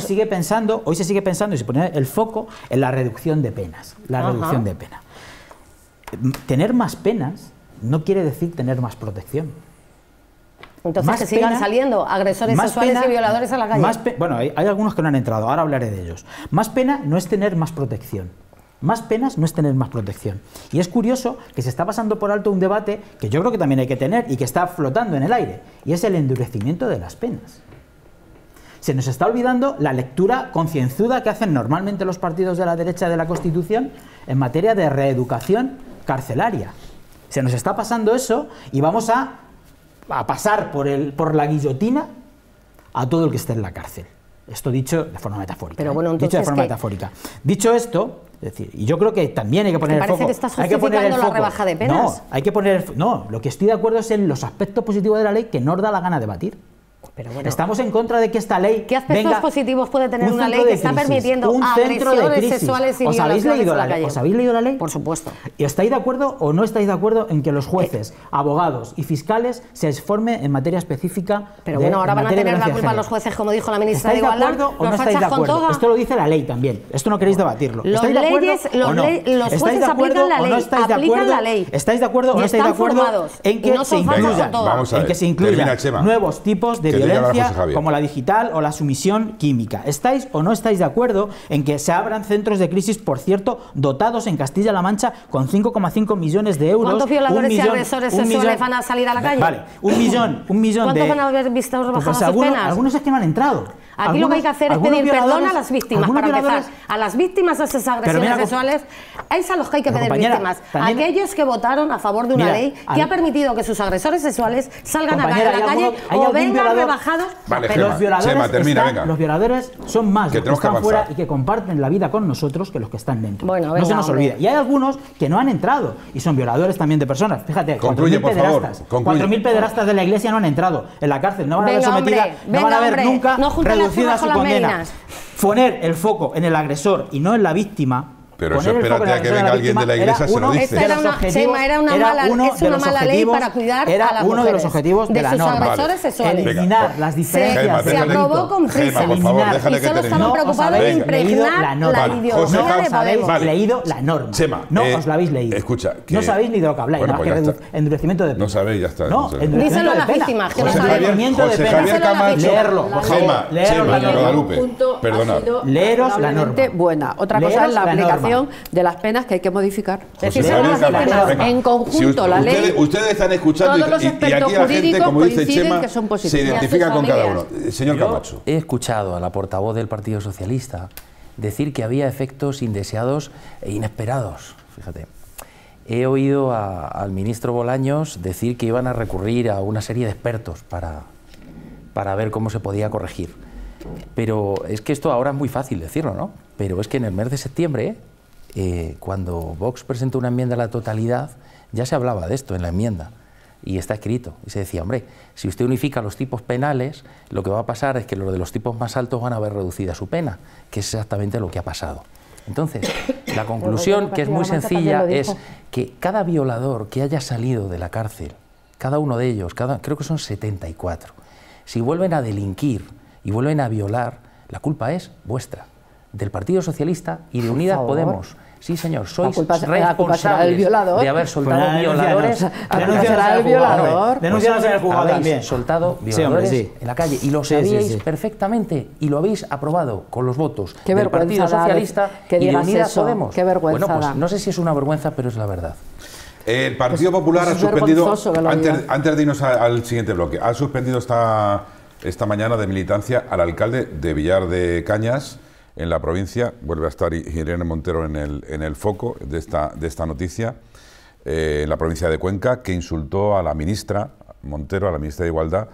sigue, pensando, hoy se sigue pensando y se pone el foco en la reducción de penas. La reducción de pena. Tener más penas no quiere decir tener más protección. Entonces que sigan saliendo agresores sexuales y violadores a la calle. bueno, hay algunos que no han entrado, ahora hablaré de ellos. Más pena no es tener más protección más penas no es tener más protección. Y es curioso que se está pasando por alto un debate que yo creo que también hay que tener y que está flotando en el aire, y es el endurecimiento de las penas. Se nos está olvidando la lectura concienzuda que hacen normalmente los partidos de la derecha de la Constitución en materia de reeducación carcelaria. Se nos está pasando eso y vamos a, a pasar por, el, por la guillotina a todo el que esté en la cárcel. Esto dicho de forma metafórica. Pero ¿eh? bueno, dicho metafórica. Dicho esto, es decir, y yo creo que también hay que poner el foco. Que estás hay que poner la rebaja de penas. No, hay que poner no, lo que estoy de acuerdo es en los aspectos positivos de la ley que nos da la gana de debatir. Pero bueno, Estamos en contra de que esta ley. ¿Qué aspectos positivos puede tener una ley que está permitiendo un agresiones sexuales y ¿Os habéis leído la, ley? ¿Os habéis leído la ley? Por supuesto. ¿Y estáis de acuerdo o no estáis de acuerdo en que los jueces, eh. abogados y fiscales se formen en materia específica? Pero bueno, ahora van a tener la culpa los jueces, como dijo la ministra de Igualdad. ¿Estáis de acuerdo o no estáis de acuerdo? Esto lo dice la ley también. Esto no queréis debatirlo. Los ¿Estáis de acuerdo? no? los jueces aplican la ley. estáis ¿Estáis de acuerdo o no estáis de acuerdo en que se incluyan nuevos tipos de como la digital o la sumisión química. ¿Estáis o no estáis de acuerdo en que se abran centros de crisis, por cierto, dotados en Castilla-La Mancha con 5,5 millones de euros? ¿Cuántos violadores y agresores sexuales van a salir a la calle? Vale, un millón, un millón ¿Cuántos de... ¿Cuántos van a haber visto pues, pues algunos, algunos es que no han entrado. Aquí lo que hay que hacer es pedir perdón a las víctimas, para A las víctimas de esas agresiones sexuales, es a los que hay que pedir víctimas. aquellos que votaron a favor de una ley que ha permitido que sus agresores sexuales salgan a la calle o vengan rebajados. Vale, los, violadores los violadores son más que los que están fuera y que comparten la vida con nosotros que los que están dentro. no se nos olvida. Y hay algunos que no han entrado y son violadores también de personas. Fíjate, 4.000 pederastas. 4.000 pederastas de la iglesia no han entrado en la cárcel. No van a haber sometidas, no van a nunca Poner el foco en el agresor y no en la víctima pero eso espérate a que venga alguien de la iglesia, se lo dice. Era una, era una mala, uno es una mala ley para cuidar era a las uno de los objetivos de, de la sus norma. agresores sexuales. Eliminar las diferencias. Se, se aprobó con prisa. Gema, por y solo estaban preocupados en impregnar la, norma no os habéis leído la norma. no eh, os la habéis leído. Escucha. No sabéis ni de lo que habláis. Pues endurecimiento de No sabéis, ya está. No, Díselo a las víctimas, que no sabéis. José Javier Camacho. Leerlo. Gema, Guadalupe. Perdonad. Leeros la norma. Buena. Otra cosa es la aplicación de las penas que hay que modificar. En conjunto, la ley. Ustedes están escuchando y, aquí la gente, como dice Chema, se identifica con cada uno. Señor Camacho. He escuchado a la portavoz del Partido Socialista decir que había efectos indeseados e inesperados. Fíjate. He oído al ministro Bolaños decir que iban a recurrir a una serie de expertos para, para ver cómo se podía corregir. Pero es que esto ahora es muy fácil decirlo, ¿no? Pero es que en el mes de septiembre eh, cuando Vox presentó una enmienda a la totalidad, ya se hablaba de esto en la enmienda y está escrito. Y se decía, hombre, si usted unifica los tipos penales, lo que va a pasar es que los de los tipos más altos van a ver reducida su pena, que es exactamente lo que ha pasado. Entonces, la conclusión, que es muy sencilla, es que cada violador que haya salido de la cárcel, cada uno de ellos, creo que son 74, si vuelven a delinquir y vuelven a violar, la culpa es vuestra del Partido Socialista y de Unidas Podemos. Sí, señor, sois responsables de haber soltado pues violadores. Denunciará el violador. de el jugador, soltado violadores en la calle y lo sabíais perfectamente y lo habéis aprobado con los votos del Partido Socialista y de Unidas Podemos. Qué vergüenza. Bueno, pues no sé si es una vergüenza, pero es la verdad. El pues Partido Popular ha suspendido, antes, antes, de irnos al siguiente bloque, ha suspendido esta, esta mañana de militancia al alcalde de Villar de Cañas, en la provincia. Vuelve a estar Irene Montero en el, en el foco de esta, de esta noticia, eh, en la provincia de Cuenca, que insultó a la ministra Montero, a la ministra de Igualdad.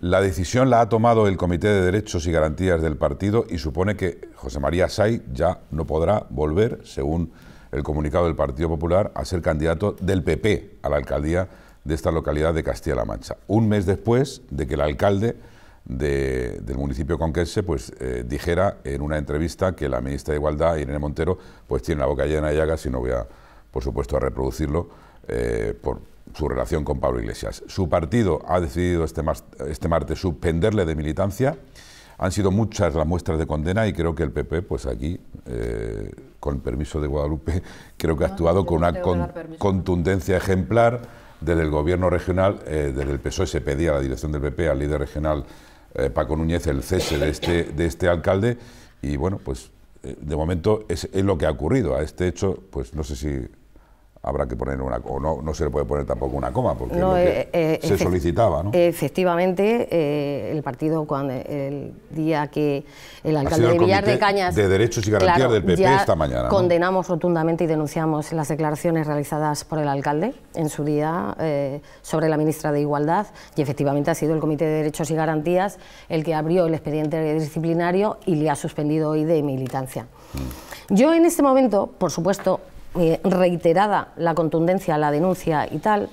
La decisión la ha tomado el Comité de Derechos y Garantías del partido y supone que José María Say ya no podrá volver, según el comunicado del Partido Popular, a ser candidato del PP a la alcaldía de esta localidad de Castilla-La Mancha. Un mes después de que el alcalde del municipio conquense pues, eh, dijera en una entrevista que la ministra de Igualdad, Irene Montero, pues tiene la boca llena de llagas y no voy, a, por supuesto, a reproducirlo eh, por su relación con Pablo Iglesias. Su partido ha decidido este, este martes suspenderle de militancia. Han sido muchas las muestras de condena y creo que el PP, pues aquí, eh, con el permiso de Guadalupe, creo que ha actuado con una contundencia ejemplar. Desde el gobierno regional, desde el PSOE se pedía a la dirección del PP, al líder regional eh, Paco Núñez el cese de este, de este alcalde y bueno, pues eh, de momento es, lo que ha ocurrido. A este hecho, pues no sé si habrá que poner una o no, se le puede poner tampoco una coma porque eh, eh, se solicitaba efectivamente eh, el partido cuando el día que el alcalde de Villar de Cañas de derechos y garantías del PP esta mañana condenamos rotundamente y denunciamos las declaraciones realizadas por el alcalde en su día sobre la ministra de igualdad y efectivamente ha sido el comité de derechos y garantías el que abrió el expediente disciplinario y le ha suspendido hoy de militancia mm. yo en este momento por supuesto eh, reiterada la contundencia, la denuncia y tal,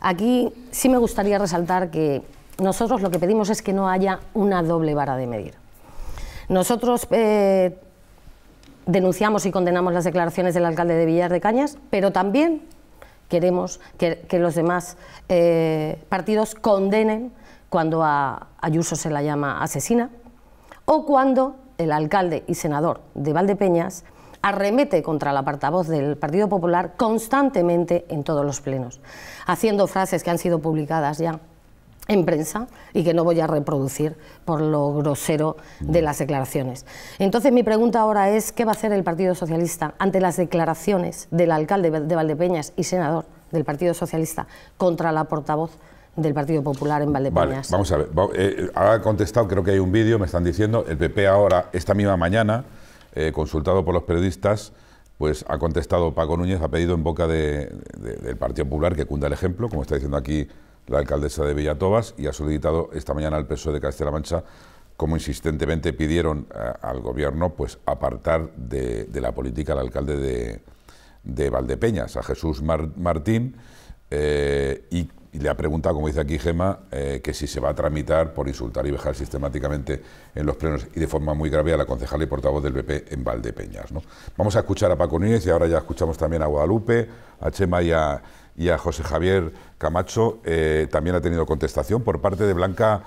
aquí sí me gustaría resaltar que nosotros lo que pedimos es que no haya una doble vara de medir. Nosotros eh, denunciamos y condenamos las declaraciones del alcalde de Villar de Cañas, pero también queremos que, los demás eh, partidos condenen cuando a Ayuso se la llama asesina o cuando el alcalde y senador de Valdepeñas arremete contra la portavoz del Partido Popular constantemente en todos los plenos, haciendo frases que han sido publicadas ya en prensa y que no voy a reproducir por lo grosero de las declaraciones. Entonces mi pregunta ahora es, ¿qué va a hacer el Partido Socialista ante las declaraciones del alcalde de Valdepeñas y senador del Partido Socialista contra la portavoz del Partido Popular en Valdepeñas? vamos a ver, eh, ha contestado, creo que hay un vídeo, me están diciendo, el PP ahora, esta misma mañana, eh, consultado por los periodistas, pues ha contestado Paco Núñez, ha pedido en boca del Partido Popular que cunda el ejemplo, como está diciendo aquí la alcaldesa de Villatobas, y ha solicitado esta mañana al PSOE de Castilla-La Mancha, como insistentemente pidieron eh, al gobierno, pues apartar de, la política al alcalde de, Valdepeñas, a Jesús Martín, eh, y y le ha preguntado, como dice aquí Gema, eh, que si se va a tramitar por insultar y vejar sistemáticamente en los plenos y de forma muy grave a la concejala y portavoz del PP en Valdepeñas. Vamos a escuchar a Paco Núñez y ahora ya escuchamos también a Guadalupe, a Chema y a, José Javier Camacho. Eh, también ha tenido contestación por parte de Blanca.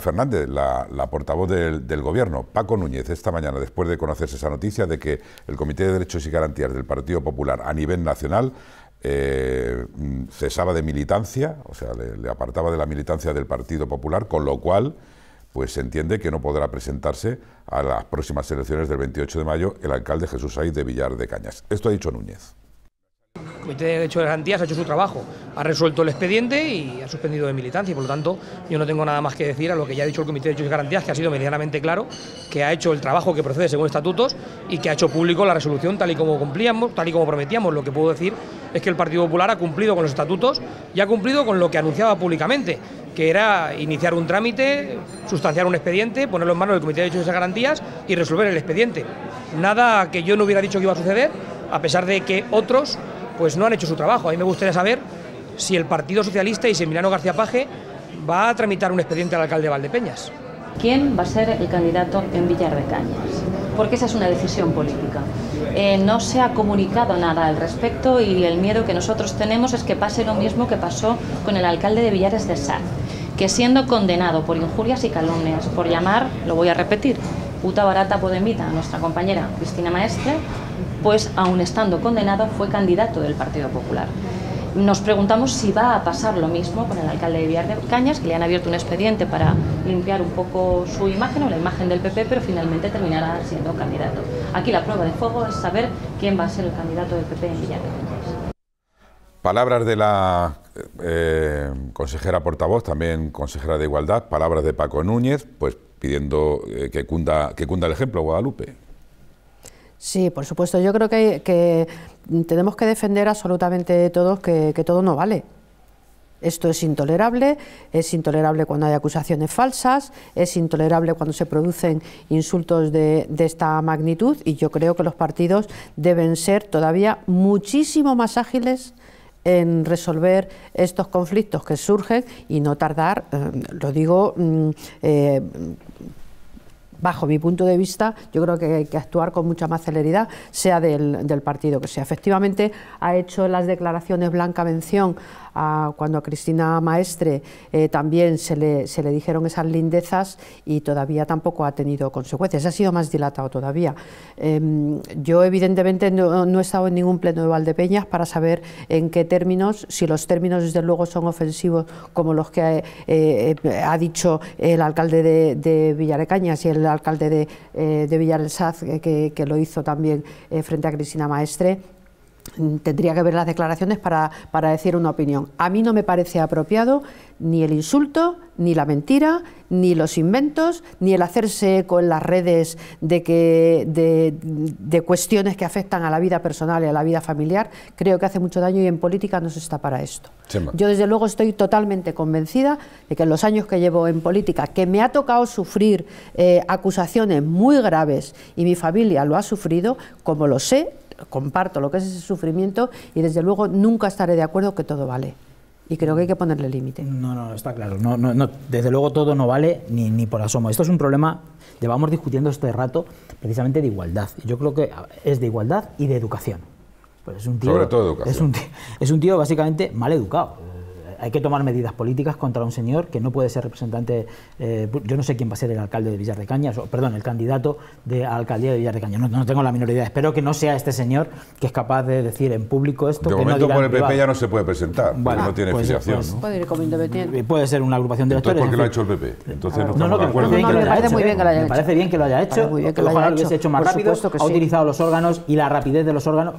Fernández, la, portavoz del, Gobierno, Paco Núñez, esta mañana, después de conocerse esa noticia de que el Comité de Derechos y Garantías del Partido Popular a nivel nacional eh, mm, cesaba de militancia, o sea, le, apartaba de la militancia del Partido Popular, con lo cual pues se entiende que no podrá presentarse a las próximas elecciones del 28 de mayo el alcalde Jesús Saiz de Villar de Cañas. Esto ha dicho Núñez. El Comité de Derecho de Garantías ha hecho su trabajo, ha resuelto el expediente y ha suspendido de militancia. por lo tanto, yo no tengo nada más que decir a lo que ya ha dicho el Comité de Derechos y Garantías, que ha sido medianamente claro, que ha hecho el trabajo que procede según estatutos y que ha hecho público la resolución tal y como cumplíamos, tal y como prometíamos. Lo que puedo decir es que el Partido Popular ha cumplido con los estatutos y ha cumplido con lo que anunciaba públicamente que era iniciar un trámite, sustanciar un expediente, ponerlo en manos del Comité de Derechos y Garantías y resolver el expediente. Nada que yo no hubiera dicho que iba a suceder, a pesar de que otros pues pues no han hecho su trabajo. A mí me gustaría saber si el Partido Socialista y si Milano García Paje va a tramitar un expediente al alcalde de Valdepeñas. ¿Quién va a ser el candidato en Villar de Cañas? Porque esa es una decisión política. Eh, no se ha comunicado nada al respecto y el miedo que nosotros tenemos es que pase lo mismo que pasó con el alcalde de Villares de Sar, que siendo condenado por injurias y calumnias, por llamar, lo voy a repetir, puta barata podemita a nuestra compañera Cristina Maestre, pues aun estando condenado fue candidato del Partido Popular. Nos preguntamos si va a pasar lo mismo con el alcalde de Villar Cañas, que le han abierto un expediente para limpiar un poco su imagen o la imagen del PP, pero finalmente terminará siendo candidato. Aquí la prueba de fuego es saber quién va a ser el candidato del PP en Villar de Cañas. Palabras de la eh, consejera portavoz, también consejera de Igualdad, palabras de Paco Núñez, pues pidiendo eh, que, cunda, que cunda el ejemplo Guadalupe. Sí, por supuesto. Yo creo que, tenemos que defender absolutamente todos que, todo no vale. Esto es intolerable, es intolerable cuando hay acusaciones falsas, es intolerable cuando se producen insultos de, esta magnitud y yo creo que los partidos deben ser todavía muchísimo más ágiles en resolver estos conflictos que surgen y no tardar, eh, lo digo mm, eh, bajo mi punto de vista, yo creo que hay que actuar con mucha más celeridad, sea del, partido que sea. Efectivamente, ha hecho las declaraciones Blanca mención cuando a Cristina Maestre eh, también se le, se le dijeron esas lindezas y todavía tampoco ha tenido consecuencias, ha sido más dilatado todavía. Em, yo evidentemente no, he estado en ningún pleno de Valdepeñas para saber en qué términos, si los términos desde luego son ofensivos como los que eh, eh, ha dicho el alcalde de, de Villarecañas y el alcalde de, de que, que, lo hizo también frente a Cristina Maestre, tendría que ver las declaraciones para, para, decir una opinión. A mí no me parece apropiado ni el insulto, ni la mentira, ni los inventos, ni el hacerse con las redes de, que, de, cuestiones que afectan a la vida personal y a la vida familiar. Creo que hace mucho daño y en política no se está para esto. Yo desde luego estoy totalmente convencida de que en los años que llevo en política, que me ha tocado sufrir eh, acusaciones muy graves y mi familia lo ha sufrido, como lo sé, comparto lo que es ese sufrimiento y desde luego nunca estaré de acuerdo que todo vale. Y creo que hay que ponerle límite. No, no, está claro. No, no, Desde luego todo no vale ni, ni por asomo. Esto es un problema, llevamos discutiendo este rato, precisamente de igualdad. Yo creo que es de igualdad y de educación. Pues es un tío, Sobre todo educación. Es un es un tío básicamente mal educado hay que tomar medidas políticas contra un señor que no puede ser representante, eh, yo no sé quién va a ser el alcalde de Villar de Cañas, perdón, el candidato de alcaldía de Villar de Cañas, no, tengo la minoría espero que no sea este señor que es capaz de decir en público esto. De que momento no por el PP ya no se puede presentar, no tiene pues, pues Puede ir como independiente. Eh, puede ser una agrupación de electores. ¿Por qué lo ha hecho el PP? Entonces no, no, me parece muy bien que lo haya hecho. parece bien que lo haya hecho, ojalá lo hubiese hecho más rápido, ha utilizado los órganos y la rapidez de los órganos,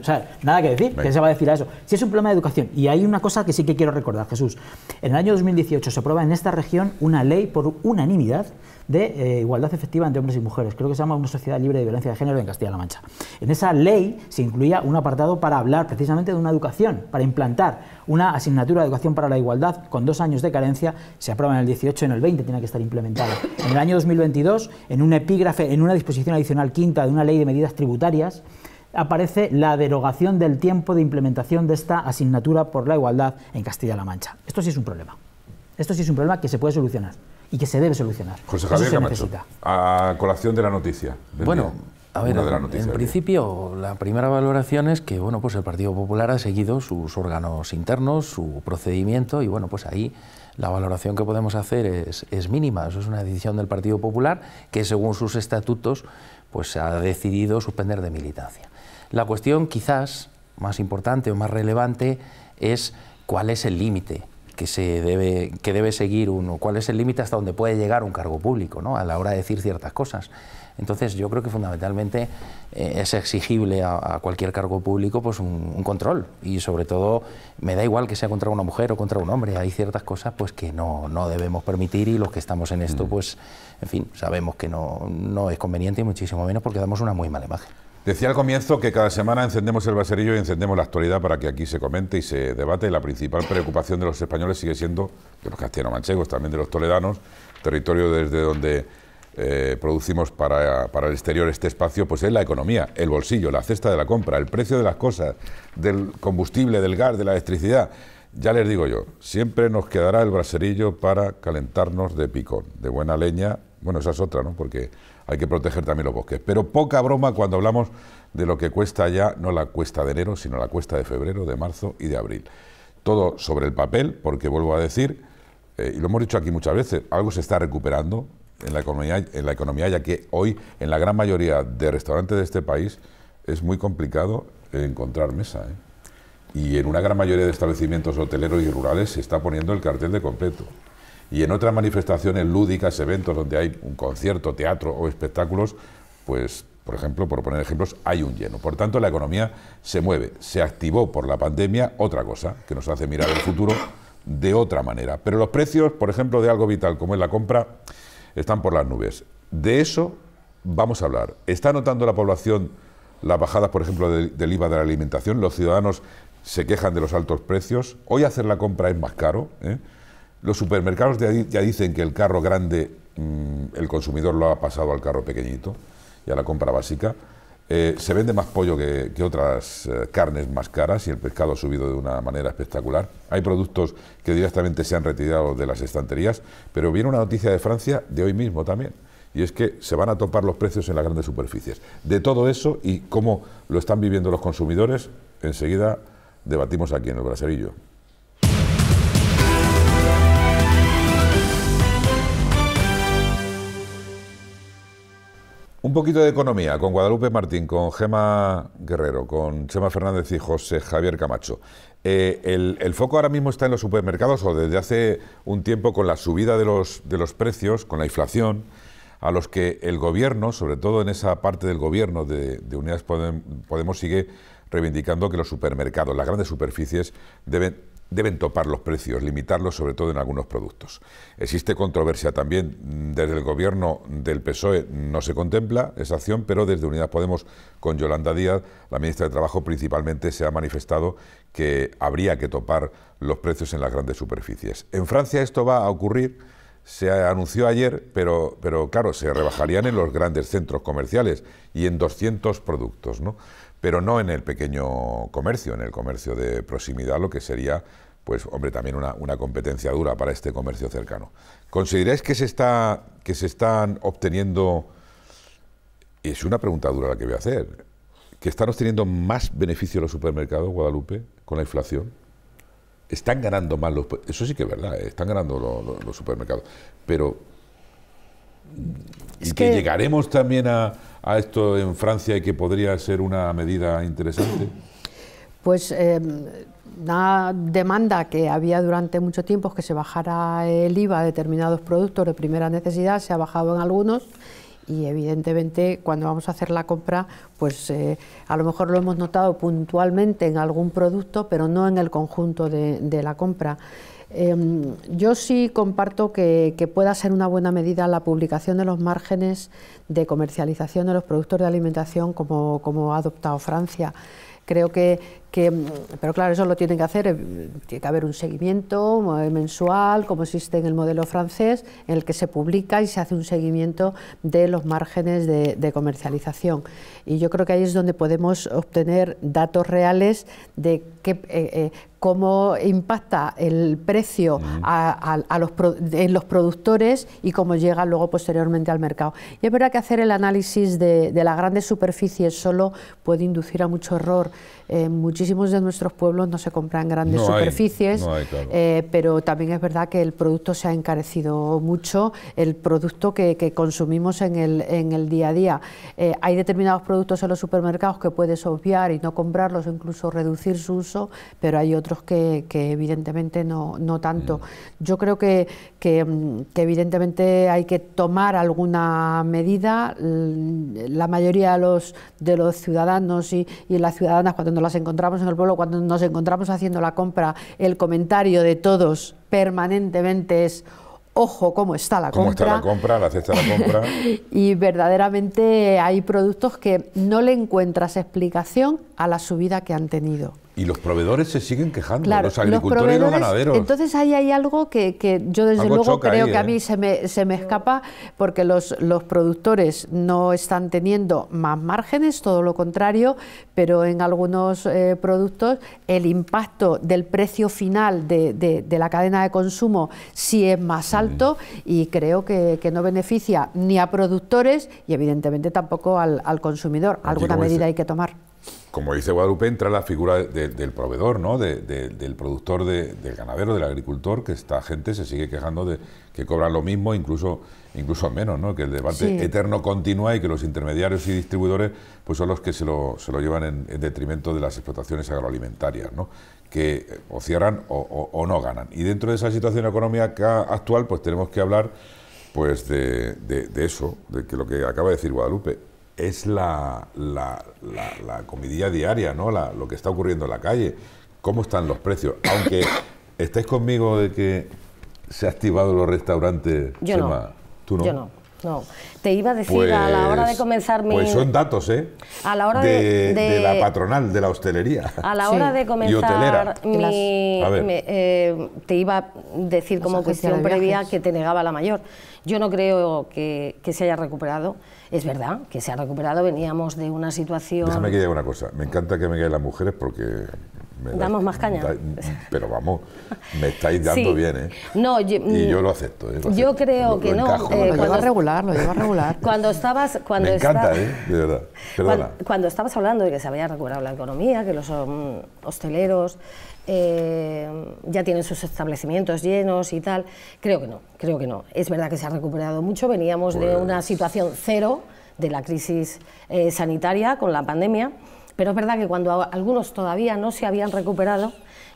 o sea, nada que decir, que se va a decir a eso. Si es un problema de educación y hay una cosa que sí que quiero recordar, Jesús. En el año 2018 se aprueba en esta región una ley por unanimidad de eh, igualdad efectiva entre hombres y mujeres. Creo que se llama una sociedad libre de violencia de género en Castilla-La Mancha. En esa ley se incluía un apartado para hablar precisamente de una educación, para implantar una asignatura de educación para la igualdad con dos años de carencia. Se aprueba en el 18, en el 20 tiene que estar implementada. En el año 2022, en un epígrafe, en una disposición adicional quinta de una ley de medidas tributarias, aparece la derogación del tiempo de implementación de esta asignatura por la igualdad en Castilla-La Mancha. Esto sí es un problema. Esto sí es un problema que se puede solucionar y que se debe solucionar. José Javier a colación de la noticia. Bueno, A ver, en principio, la primera valoración es que bueno, pues el Partido Popular ha seguido sus órganos internos, su procedimiento, y bueno, pues ahí la valoración que podemos hacer es, mínima. Eso es una decisión del Partido Popular que, según sus estatutos, pues ha decidido suspender de militancia. La cuestión quizás más importante o más relevante es cuál es el límite que se debe que debe seguir uno, cuál es el límite hasta donde puede llegar un cargo público, ¿no? A la hora de decir ciertas cosas. Entonces yo creo que fundamentalmente eh, es exigible a, cualquier cargo público pues un, control y sobre todo me da igual que sea contra una mujer o contra un hombre, hay ciertas cosas pues que no, debemos permitir y los que estamos en esto mm. pues en fin sabemos que no, no es conveniente y muchísimo menos porque damos una muy mala imagen. Decía al comienzo que cada semana encendemos el braserillo y encendemos la actualidad para que aquí se comente y se debate. Y la principal preocupación de los españoles sigue siendo, de los castellano-manchegos, también de los toledanos, territorio desde donde eh, producimos para, para, el exterior este espacio, pues es la economía, el bolsillo, la cesta de la compra, el precio de las cosas, del combustible, del gas, de la electricidad. Ya les digo yo, siempre nos quedará el braserillo para calentarnos de picón, de buena leña. Bueno, esa es otra, ¿no? Porque hay que proteger también los bosques. Pero poca broma cuando hablamos de lo que cuesta ya, no la cuesta de enero, sino la cuesta de febrero, de marzo y de abril. Todo sobre el papel, porque vuelvo a decir, eh, y lo hemos dicho aquí muchas veces, algo se está recuperando en la economía, en la economía ya que hoy en la gran mayoría de restaurantes de este país es muy complicado encontrar mesa. ¿eh? Y en una gran mayoría de establecimientos hoteleros y rurales se está poniendo el cartel de completo. Y en otras manifestaciones lúdicas, eventos donde hay un concierto, teatro o espectáculos, pues, por ejemplo, por poner ejemplos, hay un lleno. Por tanto, la economía se mueve. Se activó por la pandemia otra cosa que nos hace mirar el futuro de otra manera. Pero los precios, por ejemplo, de algo vital como es la compra, están por las nubes. De eso vamos a hablar. ¿Está notando la población las bajadas, por ejemplo, del IVA de la alimentación? ¿Los ciudadanos se quejan de los altos precios? ¿Hoy hacer la compra es más caro? ¿eh? Los supermercados ya dicen que el carro grande, mm, el consumidor lo ha pasado al carro pequeñito y a la compra básica. Eh, se vende más pollo que, otras eh, carnes más caras y el pescado ha subido de una manera espectacular. Hay productos que directamente se han retirado de las estanterías, pero viene una noticia de Francia de hoy mismo también, y es que se van a topar los precios en las grandes superficies. De todo eso y cómo lo están viviendo los consumidores, enseguida debatimos aquí en el Braserillo. Un poquito de economía con Guadalupe Martín, con Gema Guerrero, con Chema Fernández y José Javier Camacho. Eh, el, foco ahora mismo está en los supermercados o desde hace un tiempo con la subida de los, de los precios, con la inflación, a los que el gobierno, sobre todo en esa parte del gobierno de, de Unidas Podemos, sigue reivindicando que los supermercados, las grandes superficies, deben deben topar los precios, limitarlos sobre todo en algunos productos. Existe controversia también mm, desde el gobierno del PSOE, no se contempla esa acción, pero desde Unidad Podemos con Yolanda Díaz, la ministra de Trabajo principalmente se ha manifestado que habría que topar los precios en las grandes superficies. En Francia esto va a ocurrir se anunció ayer, pero, pero claro, se rebajarían en los grandes centros comerciales y en 200 productos, ¿no? pero no en el pequeño comercio, en el comercio de proximidad, lo que sería pues hombre, también una, competencia dura para este comercio cercano. ¿Consideráis que se, está, que se están obteniendo, y es una pregunta dura la que voy a hacer, que están obteniendo más beneficio los supermercados, Guadalupe, con la inflación? Están ganando más los... Eso sí que es verdad, ¿eh? están ganando los supermercados. Pero... y que, llegaremos también a, esto en Francia y que podría ser una medida interesante. Pues em, una demanda que había durante mucho tiempo que se bajara el IVA a determinados productos de primera necesidad, se ha bajado en algunos y evidentemente cuando vamos a hacer la compra, pues eh, a lo mejor lo hemos notado puntualmente en algún producto, pero no en el conjunto de, la compra. Em, yo sí comparto que, pueda ser una buena medida la publicación de los márgenes de comercialización de los productos de alimentación como, como ha adoptado Francia. Creo que, pero claro, eso lo tienen que hacer, eh, tiene que haber un seguimiento mensual, como existe en el modelo francés, en el que se publica y se hace un seguimiento de los márgenes de, comercialización. Y yo creo que ahí es donde podemos obtener datos reales de eh, eh, cómo impacta el precio a, los en los productores y cómo llega luego posteriormente al mercado. Y es verdad que hacer el análisis de, de las grandes superficies solo puede inducir a mucho error muchísimos de nuestros pueblos no se compran grandes superficies, eh, pero también es verdad que el producto se ha encarecido mucho, el producto que, consumimos en el, día a día. Eh, hay determinados productos en los supermercados que puedes obviar y no comprarlos, o incluso reducir su uso, pero hay otros que, evidentemente no, tanto. Mm. Yo creo mm, que, evidentemente hay que tomar alguna medida. Mm, la mayoría de los, ciudadanos y, y las ciudadanas cuando no las encontramos en el pueblo, cuando nos encontramos haciendo la compra, el comentario de todos permanentemente es ojo cómo está la compra. Cómo está la compra, la cesta de la compra. y verdaderamente hay productos que no le encuentras explicación a la subida que han tenido. Y los proveedores se siguen quejando, los agricultores y los ganaderos. Entonces ahí hay algo que, que yo desde luego creo que a ¿eh? mí se me, se me escapa porque los, los productores no están teniendo más márgenes, todo lo contrario, pero en algunos eh, productos el impacto del precio final de, de, la cadena de consumo sí es más alto y creo que, que, no beneficia ni a productores y evidentemente tampoco al consumidor. Alguna medida hay que tomar como dice Guadalupe, entra la figura del proveedor, ¿no? del productor, del ganadero, del agricultor, que esta gente se sigue quejando de que cobran lo mismo, incluso, incluso menos, ¿no? que el debate eterno continúa y que los intermediarios y distribuidores pues, son los que se lo, se lo llevan en, detrimento de las explotaciones agroalimentarias, ¿no? que eh, o cierran o, no ganan. Y dentro de esa situación económica actual, pues tenemos que hablar pues de, de, eso, de que lo que acaba de decir Guadalupe, es la, la, la, comidilla diaria, ¿no? lo que está ocurriendo en la calle, cómo están los precios. Aunque estáis conmigo de que se ha activado los restaurantes, Yo no. No, te iba a decir a la hora de pues, comenzar mi... Pues son datos, ¿eh? A la hora de, de, la patronal de la hostelería. A la hora de comenzar mi... Eh, te iba a decir como cuestión previa que te negaba la mayor. Yo no creo que, que, se haya recuperado. Es verdad que se ha recuperado, veníamos de una situación... Déjame que diga una cosa. Me encanta que me caigan las mujeres porque Damos más caña. pero vamos, me estáis dando bien, ¿eh? No, yo, y yo lo mm, acepto. ¿eh? yo creo que no. eh, lo regular, lo regular. Cuando estabas. Cuando me encanta, ¿eh? De verdad. Cuando, estabas hablando de que se había recuperado la economía, que los mm, hosteleros. Eh, ya tienen sus establecimientos llenos y tal. Creo que no, creo que no. Es verdad que se ha recuperado mucho, veníamos de pues una situación cero de la crisis eh, sanitaria con la pandemia. Pero es verdad que cuando algunos todavía no se habían recuperado,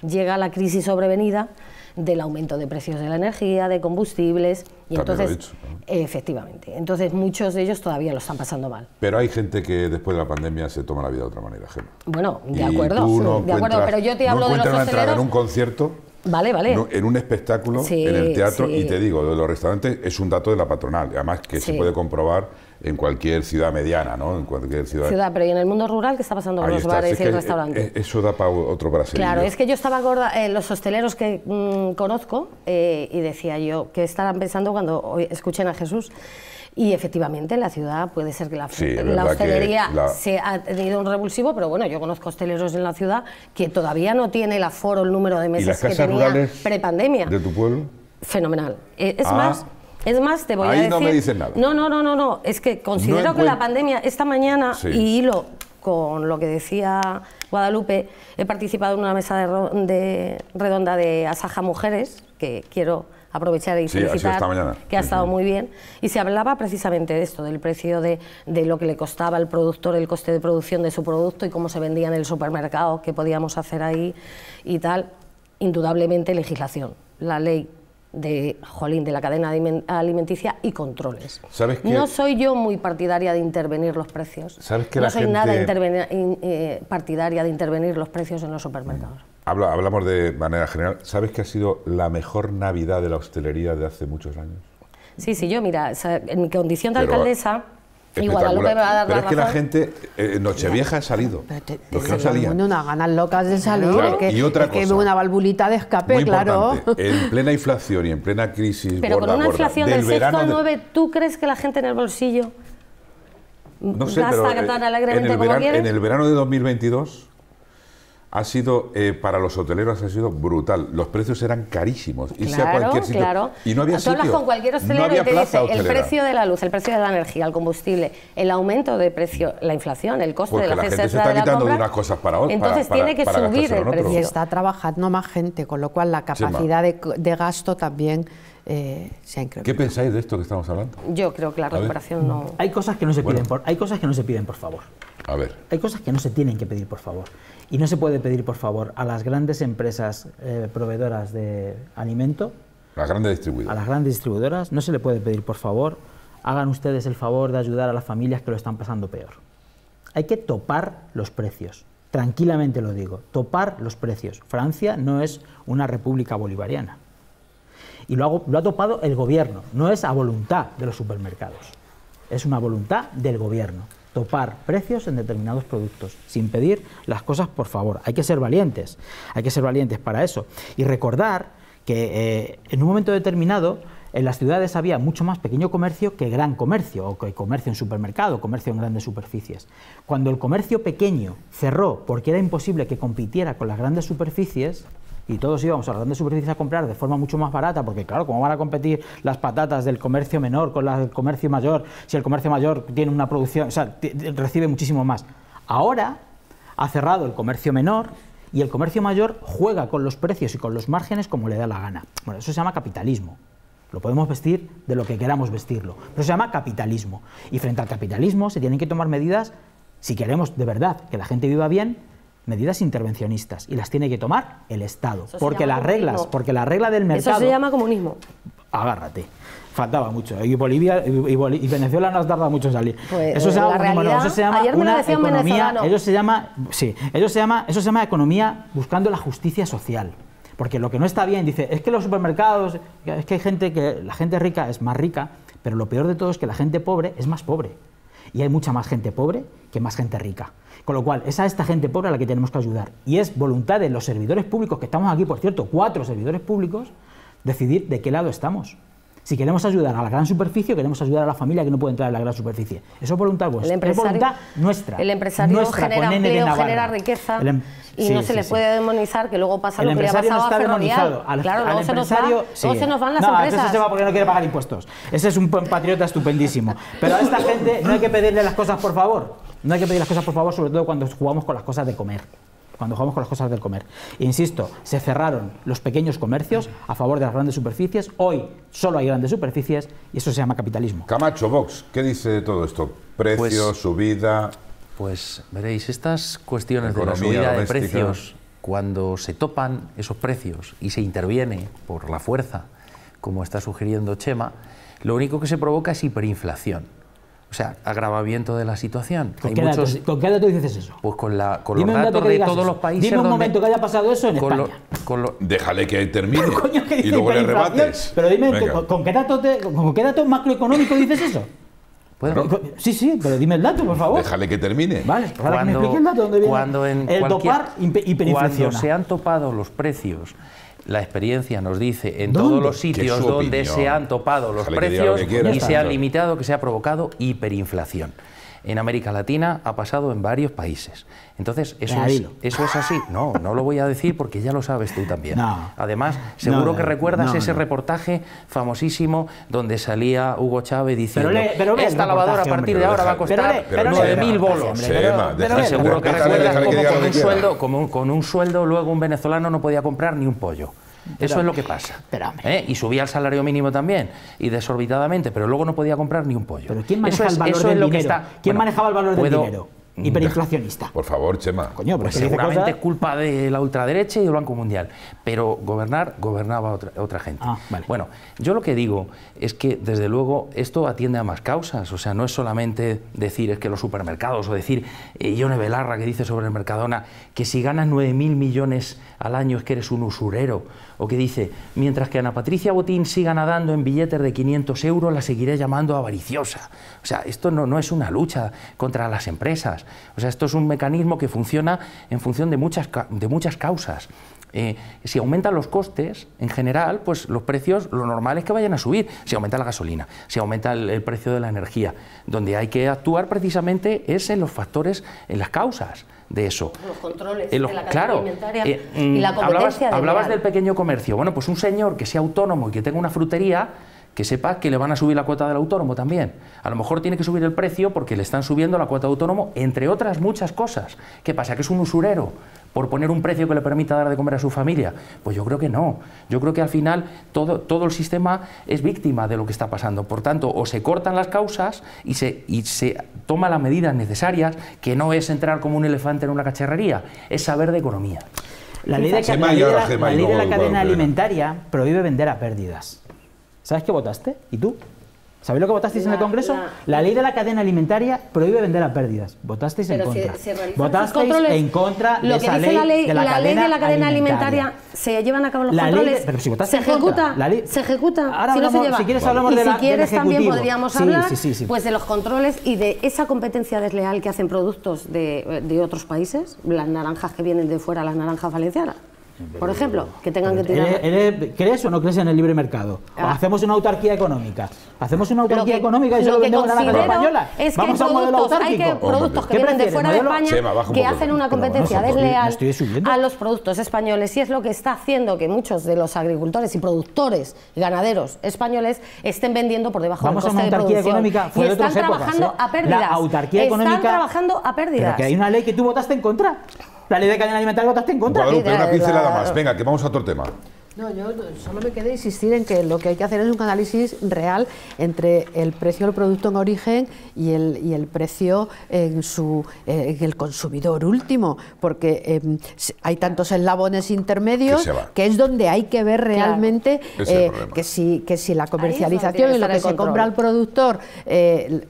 llega la crisis sobrevenida del aumento de precios de la energía, de combustibles, y entonces, dicho, efectivamente, entonces muchos de ellos todavía lo están pasando mal. Pero hay gente que después de la pandemia se toma la vida de otra manera, Gemma. Bueno, de acuerdo, de acuerdo, pero yo te hablo de los en un concierto. Vale, vale. En un espectáculo, en el teatro, y te digo, de los restaurantes es un dato de la patronal, además que se puede comprobar en cualquier ciudad mediana, ¿no? En cualquier ciudad. pero ¿y en el mundo rural qué está pasando con los bares y el restaurante? Eso da para otro Brasil. Claro, es que yo estaba gorda, eh, los hosteleros que mm, conozco, eh, y decía yo, que estarán pensando cuando escuchen a Jesús? Y efectivamente la ciudad puede ser que la, hostelería se ha tenido un revulsivo, pero bueno, yo conozco hosteleros en la ciudad que todavía no tiene el aforo, el número de mesas que tenía prepandemia. ¿De tu pueblo? Fenomenal. Eh, es ah, más, es más, te voy a decir... no me dicen nada. No, no, no, no, Es que considero que la pandemia esta mañana, y hilo con lo que decía Guadalupe, he participado en una mesa de, redonda de Asaja Mujeres, que quiero aprovechar y felicitar, que ha estado muy bien. Y se hablaba precisamente de esto, del precio de, de lo que le costaba al productor, el coste de producción de su producto y cómo se vendía en el supermercado, qué podíamos hacer ahí y tal. Indudablemente legislación. La ley de, jolín, de la cadena alimenticia y controles. ¿Sabes no soy yo muy partidaria de intervenir los precios. ¿Sabes no soy nada eh, partidaria de intervenir los precios en los supermercados. hablamos de manera general. ¿Sabes que ha sido la mejor Navidad de la hostelería de hace muchos años? Sí, sí, yo, mira, en mi condición de alcaldesa... Y me va a dar Pero es que la gente, eh, Nochevieja ha salido. Pero te, te no salían. Unas ganas locas de salir. Claro, que, y otra cosa. una valvulita de escape, muy claro. En plena inflación y en plena crisis. Pero con una inflación del, del 6 o 9, ¿tú crees que la gente en el bolsillo no sé, gasta tan alegremente en el como verano, quiere? En el verano de 2022 ha sido, eh, para los hoteleros ha sido brutal. Los precios eran carísimos. y cualquier sitio. Y no había sitio. con cualquier no y te el precio de la luz, el precio de la energía, el combustible, el aumento de precio, la inflación, el coste de la, la se está quitando de unas cosas para otras. Entonces tiene que subir el precio. Y está trabajando más gente, con lo cual la capacidad de, gasto también eh, se ha incrementado. ¿Qué pensáis de esto que estamos hablando? Yo creo que la recuperación no. Hay cosas que no se piden por, hay cosas que no se piden por favor. A ver. Hay cosas que no se tienen que pedir por favor. Y no se puede pedir, por favor, a las grandes empresas eh, proveedoras de alimento, a las grandes distribuidoras. A las grandes distribuidoras no se le puede pedir, por favor, hagan ustedes el favor de ayudar a las familias que lo están pasando peor. Hay que topar los precios. Tranquilamente lo digo, topar los precios. Francia no es una república bolivariana. Y lo, lo ha topado el gobierno, no es a voluntad de los supermercados, es una voluntad del gobierno topar precios en determinados productos, sin pedir las cosas por favor. Hay que ser valientes, hay que ser valientes para eso. Y recordar que eh, en un momento determinado en las ciudades había mucho más pequeño comercio que gran comercio, o que comercio en supermercado, comercio en grandes superficies. Cuando el comercio pequeño cerró porque era imposible que compitiera con las grandes superficies, y todos íbamos a las superficies a comprar de forma mucho más barata, porque claro, ¿cómo van a competir las patatas del comercio menor con las del comercio mayor si el comercio mayor tiene una producción, o sea, recibe muchísimo más? Ahora ha cerrado el comercio menor y el comercio mayor juega con los precios y con los márgenes como le da la gana. Bueno, eso se llama capitalismo. Lo podemos vestir de lo que queramos vestirlo, pero se llama capitalismo. Y frente al capitalismo se tienen que tomar medidas si queremos de verdad que la gente viva bien, medidas intervencionistas y las tiene que tomar el Estado. Porque las reglas, porque la regla del mercado. Eso se llama comunismo. Agárrate. Faltaba mucho. Y Bolivia y, Venezuela no has tardado mucho en salir. Pues, eso, se llama, se llama, economía. se llama, sí, se llama, eso se llama economía buscando la justicia social. Porque lo que no está bien, dice, es que los supermercados, es que hay gente que la gente rica es más rica, pero lo peor de todo es que la gente pobre es más pobre. Y hay mucha más gente pobre que más gente rica. Con lo cual, es a esta gente pobre a la que tenemos que ayudar. Y es voluntad de los servidores públicos, que estamos aquí, por cierto, cuatro servidores públicos, decidir de qué lado estamos. Si queremos ayudar a la gran superficie, queremos ayudar a la familia que no puede entrar a la gran superficie. Eso es voluntad vuestra. es voluntad nuestra. El empresario genera empleo, genera riqueza. Em- y no se le puede demonizar, que luego pasa lo que le ha pasado a demonizado. Al, claro, se nos se nos van las empresas. No, se va porque no quiere pagar impuestos. Ese es un patriota estupendísimo. Pero a esta gente no hay que pedirle las cosas por favor. No hay que pedir las cosas por favor, sobre todo cuando jugamos con las cosas de comer cuando jugamos con las cosas del comer. Insisto, se cerraron los pequeños comercios a favor de las grandes superficies, hoy solo hay grandes superficies y eso se llama capitalismo. Camacho, Vox, ¿qué dice de todo esto? Precios, pues, subida... Pues veréis, estas cuestiones de la subida de precios, cuando se topan esos precios y se interviene por la fuerza, como está sugiriendo Chema, lo único que se provoca es hiperinflación. O sea, agravamiento de la situación. ¿Con, qué, muchos... ¿con qué dices eso? Pues con, la, con los datos de todos los países. Dime un momento que haya pasado eso en con España. con lo... Déjale que termine y luego le rebates. Pero dime, ¿con, qué datos te, ¿con qué datos macroeconómico dices eso? Sí, sí, pero dime el dato, por favor. Déjale que termine. Vale, para que me explique el dato. ¿dónde viene? Cuando en el dopar hiperinflaciona. Cuando se han topado los precios la experiencia nos dice en todos los sitios donde se han topado los precios y se han limitado que se ha provocado hiperinflación en América Latina ha pasado en varios países. Entonces, eso, es, eso es así. No, no lo voy a decir porque ya lo sabes tú también. Además, seguro que recuerdas ese reportaje famosísimo donde salía Hugo Chávez diciendo que esta lavadora a partir de ahora va a costar 9.000 bolos. Pero seguro que recuerdas cómo como, con un sueldo luego un venezolano no podía comprar ni un pollo. Eso es lo que pasa. ¿Eh? Y subía el salario mínimo también, y desorbitadamente, pero luego no podía comprar ni un pollo. quién manejaba el valor del dinero? hiperinflacionista. Por favor, Chema. Pues pues es culpa de la ultraderecha y del Banco Mundial. Pero gobernar, gobernaba otra, gente. Ah, bueno, yo lo que digo es que, desde luego, esto atiende a más causas. O sea, no es solamente decir es que los supermercados o decir eh, Belarra que dice sobre el Mercadona que si ganas 9.000 millones al año es que eres un usurero. O que dice, mientras que Ana Patricia Botín siga nadando en billetes de 500 euros, la seguiré llamando avariciosa. O sea, esto no, es una lucha contra las empresas. O sea, esto es un mecanismo que funciona en función de muchas causas. Eh, si aumentan los costes, en general, pues los precios, lo normal es que vayan a subir. Si aumenta la gasolina, si aumenta el, precio de la energía, donde hay que actuar precisamente es en los factores, en las causas de eso. Los controles de la alimentaria eh, y la mm, competencia Hablabas, de hablabas del pequeño comercio. Bueno, pues un señor que sea autónomo y que tenga una frutería que sepa que le van a subir la cuota del autónomo también. A lo mejor tiene que subir el precio porque le están subiendo la cuota de autónomo, entre otras muchas cosas. ¿Qué pasa? ¿Que es un usurero por poner un precio que le permita dar de comer a su familia? Pues yo creo que no. Yo creo que al final todo, el sistema es víctima de lo que está pasando. Por tanto, o se cortan las causas y se, y toma las medidas necesarias, que no es entrar como un elefante en una cacharrería, es saber de economía. La la, ley de la cadena alimentaria prohíbe vender a pérdidas. ¿Sabes qué votaste? ¿Y tú? ¿Sabéis lo que votasteis en el Congreso? La, ley de la cadena alimentaria prohíbe vender a pérdidas. Votasteis en contra. votasteis en contra de lo que dice la ley de la, cadena, alimentaria. Se llevan a cabo los controles. se ejecuta. se ejecuta. Ahora si, no se quieres hablamos si quieres también podríamos hablar pues de los controles y de esa competencia desleal que hacen productos de, de otros países, las naranjas que vienen de fuera, las naranjas valencianas. Por ejemplo, que tengan que tirar. crees o no crees en el libre mercado? Ah. hacemos una autarquía económica. Hacemos una autarquía económica y solo vendemos la naranja española. Es que Vamos a un modelo autárquico. Hay que productos que vienen de fuera de España que hacen una competencia desleal a los productos españoles. Y es lo que está haciendo que muchos de los agricultores y productores, ganaderos españoles, estén vendiendo por debajo de del coste de producción. Económica, y están ¿eh? trabajando a pérdidas. La autarquía económica. Están trabajando a pérdidas. Pero que hay una ley que tú votaste en contra la ley de cadena alimentaria votaste en contra. una pincelada más. Venga, que vamos a otro tema. No, yo solo me quedé insistir en que lo que hay que hacer es un análisis real entre el precio del producto en origen y el, precio en, su, eh, el consumidor último, porque em, hay tantos eslabones intermedios que, es donde hay que ver realmente eh, que, si, que si la comercialización y lo que se compra al productor, eh,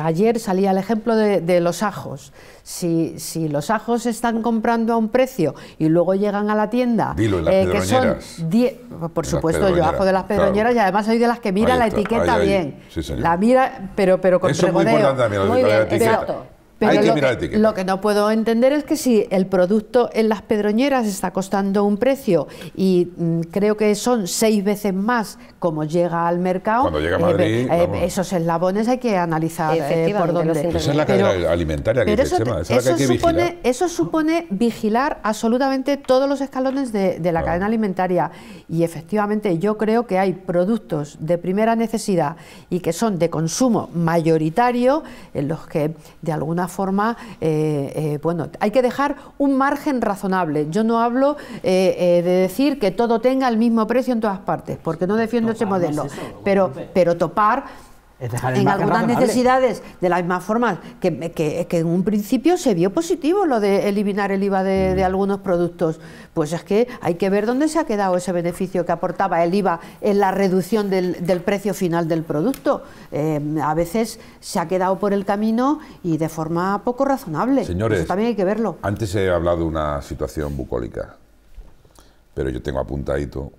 ayer salía el ejemplo de los ajos si, si los ajos están comprando a un precio y luego llegan a la tienda, eh, por supuesto, yo ajo de las pedroñeras y además soy de las que mira la etiqueta bien. la mira, pero, pero con Eso es muy importante también, la, etiqueta. Hay que lo, la que, lo, que no puedo entender es que si el producto en las pedroñeras está costando un precio y mm, creo que son seis veces más cómo llega al mercado. Eh, eh, esos eslabones hay que analizar eh, por dónde. es la cadena alimentaria que eso, supone, vigilar. Eso supone vigilar absolutamente todos los escalones de, la cadena alimentaria. Y efectivamente, yo creo que hay productos de primera necesidad y que son de consumo mayoritario en los que, de alguna forma, bueno, hay que dejar un margen razonable. Yo no hablo de decir que todo tenga el mismo precio en todas partes, porque no defiendo ese modelo. pero, pero topar en algunas necesidades, de la misma forma que, que, en un principio se vio positivo lo de eliminar el IVA de, mm. algunos productos, pues es que hay que ver dónde se ha quedado ese beneficio que aportaba el IVA en la reducción del, precio final del producto. Eh, a veces se ha quedado por el camino y de forma poco razonable. Señores, también hay que verlo. Antes he hablado de una situación bucólica, pero yo tengo apuntadito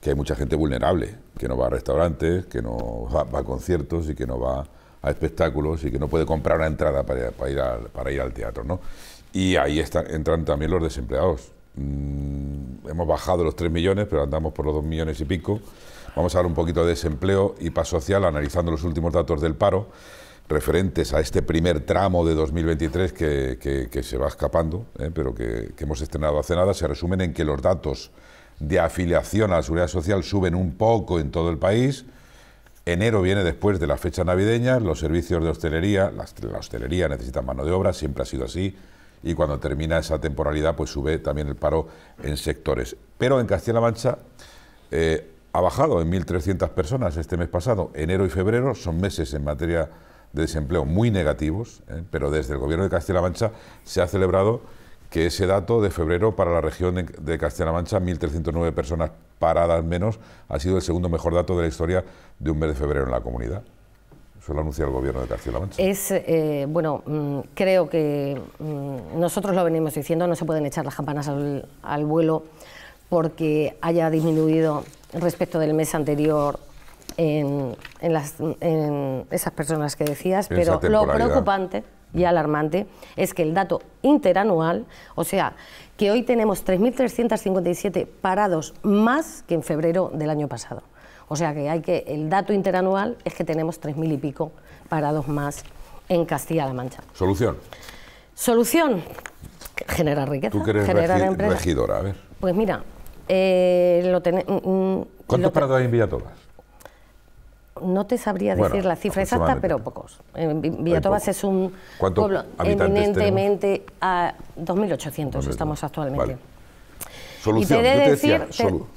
que hay mucha gente vulnerable, que no va a restaurantes, que no va, a conciertos y que no va a espectáculos y que no puede comprar una entrada para, ir, al, teatro. ¿no? Y ahí está, entran también los desempleados. Mm, hemos bajado los 3 millones, pero andamos por los 2 millones y pico. Vamos a hablar un poquito de desempleo y paz social, analizando los últimos datos del paro referentes a este primer tramo de 2023 que, se va escapando, ¿eh? pero que, que hemos estrenado hace nada, se resumen en que los datos de afiliación a la seguridad social suben un poco en todo el país. Enero viene después de la fecha navideña, los servicios de hostelería, la, hostelería necesita mano de obra, siempre ha sido así, y cuando termina esa temporalidad pues sube también el paro en sectores. Pero en Castilla-La Mancha eh, ha bajado en 1.300 personas este mes pasado. Enero y febrero son meses en materia de desempleo muy negativos, eh, pero desde el gobierno de Castilla-La Mancha se ha celebrado que ese dato de febrero para la región de, Castilla-La Mancha, 1.309 personas paradas menos, ha sido el segundo mejor dato de la historia de un mes de febrero en la comunidad. Eso lo anuncia el gobierno de Castilla-La Mancha. Es, eh, bueno, mm, creo que mm, nosotros lo venimos diciendo, no se pueden echar las campanas al vuelo porque haya disminuido respecto del mes anterior en, las, esas personas que decías, pero lo preocupante y mm. alarmante es que el dato interanual, o sea, que hoy tenemos 3.357 parados más que en febrero del año pasado. O sea que hay que el dato interanual es que tenemos 3.000 y pico parados más en Castilla-La Mancha. Solución. Solución. Generar riqueza. Tú que generar regidora, Pues mira, eh, lo mm, mm, ¿Cuántos parados hay en Villatobas? no te sabría decir la cifra exacta, pero pocos. Villatobas es un pueblo eminentemente a 2.800 estamos actualmente. Solución,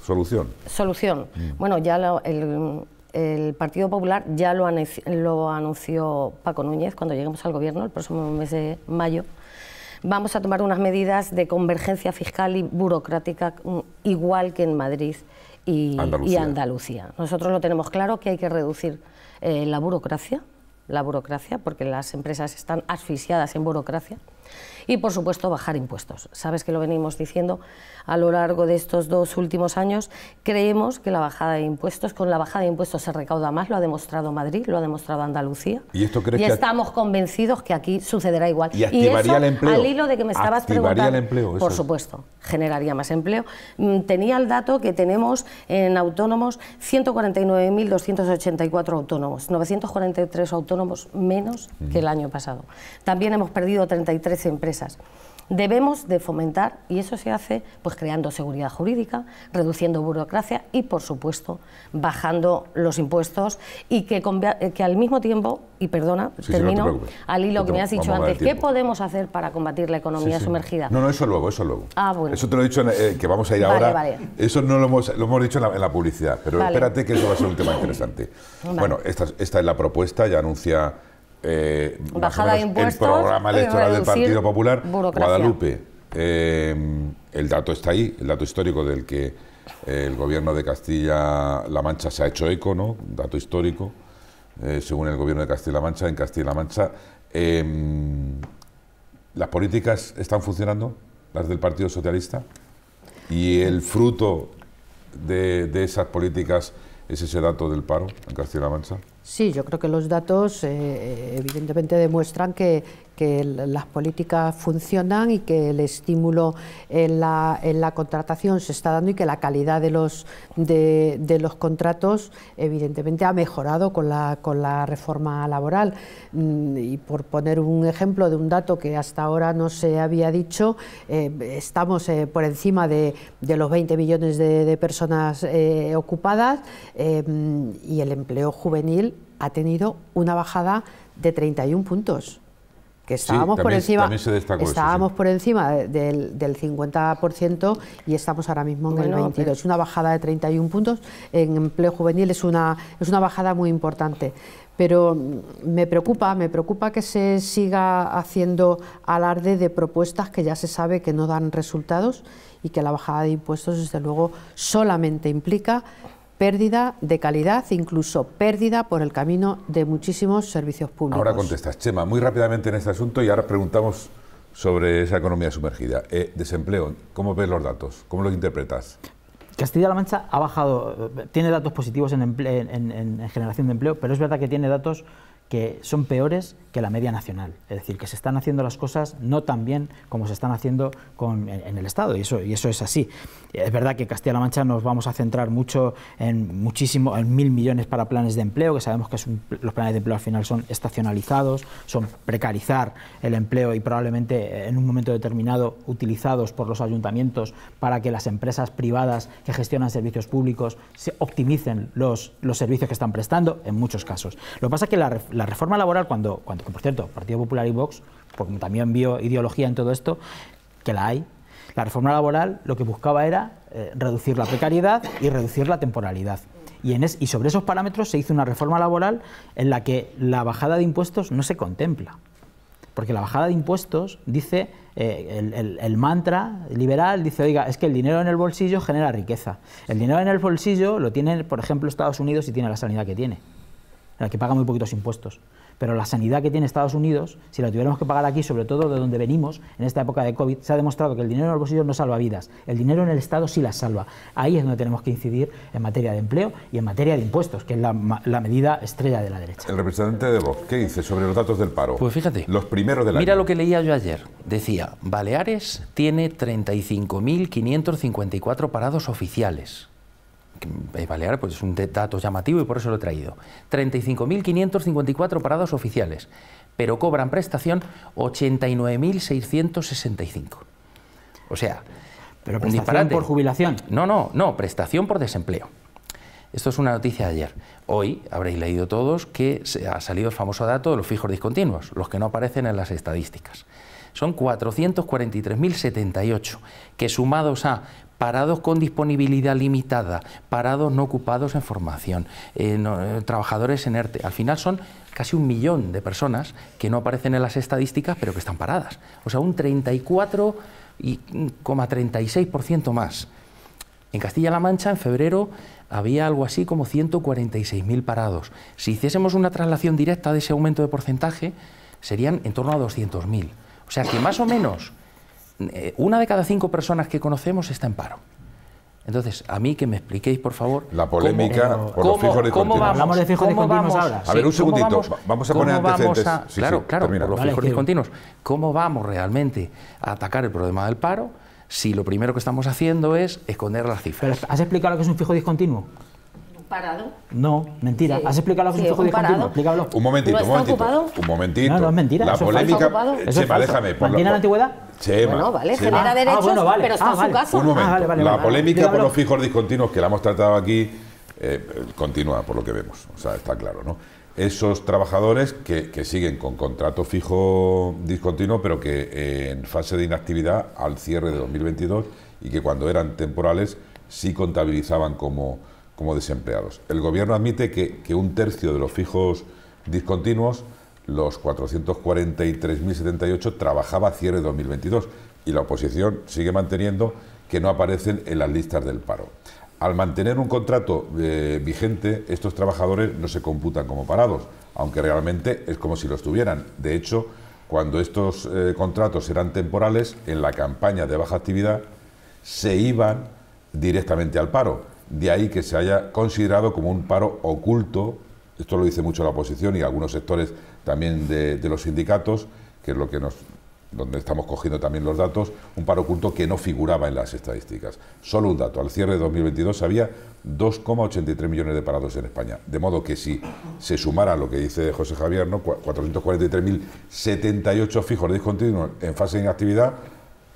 solución. Solución. Mm. Bueno, ya el, el, Partido Popular ya lo, anunció Paco Núñez cuando lleguemos al gobierno el próximo mes de mayo. Vamos a tomar unas medidas de convergencia fiscal y burocrática mm, igual que en Madrid y Andalucía. Nosotros lo tenemos claro que hay que reducir eh, la burocracia, la burocracia, porque las empresas están asfixiadas en burocracia. Y, por supuesto, bajar impuestos. Sabes que lo venimos diciendo a lo largo de estos dos últimos años. Creemos que la bajada de impuestos, con la bajada de impuestos se recauda más, lo ha demostrado Madrid, lo ha demostrado Andalucía. Y, esto crees estamos convencidos que aquí sucederá igual. Y, empleo. al hilo de que me estabas preguntando. El empleo, por supuesto, generaría más empleo. Mm, tenía el dato que tenemos en autónomos 149.284 autónomos, 943 autónomos menos que el año pasado. También hemos perdido 33 empresas Debemos de fomentar, y eso se hace pues creando seguridad jurídica, reduciendo burocracia y, por supuesto, bajando los impuestos y que, eh, que al mismo tiempo, y perdona, termino, al hilo que me has dicho antes, ¿qué podemos hacer para combatir la economía sumergida? No, no, eso luego, eso luego. Ah, eso te lo he dicho, eh, que vamos a ir ahora. Eso no lo hemos, lo hemos dicho en la, publicidad, pero espérate que eso va a ser un tema interesante. Bueno, esta, esta es la propuesta, ya anuncia eh, bajada de impuestos, el programa eh, electoral del Partido Popular, Guadalupe, eh, el dato está ahí, el dato histórico del que eh, el gobierno de Castilla-La Mancha se ha hecho eco, ¿no? Dato histórico, según el gobierno de Castilla-La Mancha, en Castilla-La Mancha. Em, ¿Las políticas están funcionando? ¿Las del Partido Socialista? ¿Y el fruto de esas políticas es ese dato del paro en Castilla-La Mancha? Sí, yo creo que los datos eh, eh, evidentemente demuestran que, que las políticas funcionan y que el estímulo en la, contratación se está dando y que la calidad de los, de, los contratos evidentemente ha mejorado con la, reforma laboral. Mm, y por poner un ejemplo de un dato que hasta ahora no se había dicho, eh, estamos eh, por encima de, los 20 millones de, personas eh, ocupadas em, y el empleo juvenil ha tenido una bajada de 31 puntos que estábamos por encima estábamos por encima del, del, 50% y estamos ahora mismo en el 22 es una bajada de 31 puntos en empleo juvenil es una es una bajada muy importante pero mm, me preocupa me preocupa que se siga haciendo alarde de propuestas que ya se sabe que no dan resultados y que la bajada de impuestos desde luego solamente implica pérdida de calidad, incluso pérdida por el camino de muchísimos servicios públicos. Ahora contestas, Chema, muy rápidamente en este asunto y ahora preguntamos sobre esa economía sumergida. Eh, desempleo, ¿cómo ves los datos? ¿Cómo los interpretas? Castilla-La Mancha ha bajado, eh, tiene datos positivos en, en, generación de empleo, pero es verdad que tiene datos que son peores que la media nacional. Es decir, que se están haciendo las cosas no tan bien como se están haciendo en, el Estado, y eso, y eso es así. Es verdad que Castilla-La Mancha nos vamos a centrar mucho en muchísimo, en mil millones para planes de empleo, que sabemos que los planes de empleo al final son estacionalizados, son precarizar el empleo y probablemente eh, en un momento determinado utilizados por los ayuntamientos para que las empresas privadas que gestionan servicios públicos se optimicen los, los servicios que están prestando, en muchos casos. Lo pasa que la la reforma laboral, cuando, cuando por cierto, Partido Popular y Vox, porque también vio ideología en todo esto, que la hay, la reforma laboral lo que buscaba era eh, reducir la precariedad y reducir la temporalidad. Y, en y sobre esos parámetros se hizo una reforma laboral en la que la bajada de impuestos no se contempla. Porque la bajada de impuestos dice eh, el, el, mantra liberal dice, oiga, es que el dinero en el bolsillo genera riqueza. El dinero en el bolsillo lo tiene, por ejemplo, Estados Unidos y tiene la sanidad que tiene que paga muy poquitos impuestos. Pero la sanidad que tiene Estados Unidos, si la tuviéramos que pagar aquí, sobre todo de donde venimos, en esta época de COVID, se ha demostrado que el dinero en el bolsillo no salva vidas, el dinero en el Estado sí las salva. Ahí es donde tenemos que incidir en materia de empleo y en materia de impuestos, que es la, medida estrella de la derecha. El representante de Vox, ¿qué dice sobre los datos del paro? Pues fíjate. Los primeros de la. Mira lo que leía yo ayer. Decía, Baleares tiene 35.554 parados oficiales. Balear pues es un dato llamativo y por eso lo he traído. 35.554 parados oficiales, pero cobran prestación 89.665. O sea, pero prestación por jubilación. No, no, no, prestación por desempleo. Esto es una noticia de ayer. Hoy habréis leído todos que ha salido el famoso dato de los fijos discontinuos, los que no aparecen en las estadísticas son 443.078, que sumados a parados con disponibilidad limitada, parados no ocupados en formación, eh, eh, trabajadores en ERTE. Al final son casi un millón de personas que no aparecen en las estadísticas, pero que están paradas. O sea, un 34,36% más. En Castilla-La Mancha, en febrero, había algo así como 146.000 parados. Si hiciésemos una traslación directa de ese aumento de porcentaje, serían en torno a 200.000. O sea que más o menos eh, una de cada cinco personas que conocemos está en paro. Entonces, a mí que me expliquéis, por favor. La polémica eh, por los fijos discontinuos. continuos. A ver, un segundito. Vamos, a poner antecedentes. A, claro, claro, los fijos discontinuos. ¿Cómo vamos realmente a atacar el problema del paro si lo primero que estamos haciendo es esconder las cifras? ¿Has explicado lo que es un fijo discontinuo? parado. No, mentira. ¿Has explicado la función sí, Un momentito, ¿No un momentito. Un momentito. No, no es mentira. La polémica. ¿Mantiene la, antigüedad? Bueno, vale, genera derechos, ah, bueno, vale. pero está ah, en su caso. Un momento. Ah, la polémica por los fijos discontinuos que la hemos tratado aquí eh, continúa, por lo que vemos. O sea, está claro, ¿no? Esos trabajadores que, siguen con contrato fijo discontinuo, pero que eh, en fase de inactividad al cierre de 2022 y que cuando eran temporales sí contabilizaban como como desempleados. El Gobierno admite que, un tercio de los fijos discontinuos, los 443.078, trabajaba cierre de 2022 y la oposición sigue manteniendo que no aparecen en las listas del paro. Al mantener un contrato eh, vigente, estos trabajadores no se computan como parados, aunque realmente es como si los tuvieran. De hecho, cuando estos eh, contratos eran temporales, en la campaña de baja actividad se iban directamente al paro de ahí que se haya considerado como un paro oculto, esto lo dice mucho la oposición y algunos sectores también de, los sindicatos, que es lo que nos donde estamos cogiendo también los datos, un paro oculto que no figuraba en las estadísticas. Solo un dato, al cierre de 2022 había 2,83 millones de parados en España. De modo que si se sumara lo que dice José Javier, ¿no? 443.078 fijos discontinuos en fase de inactividad,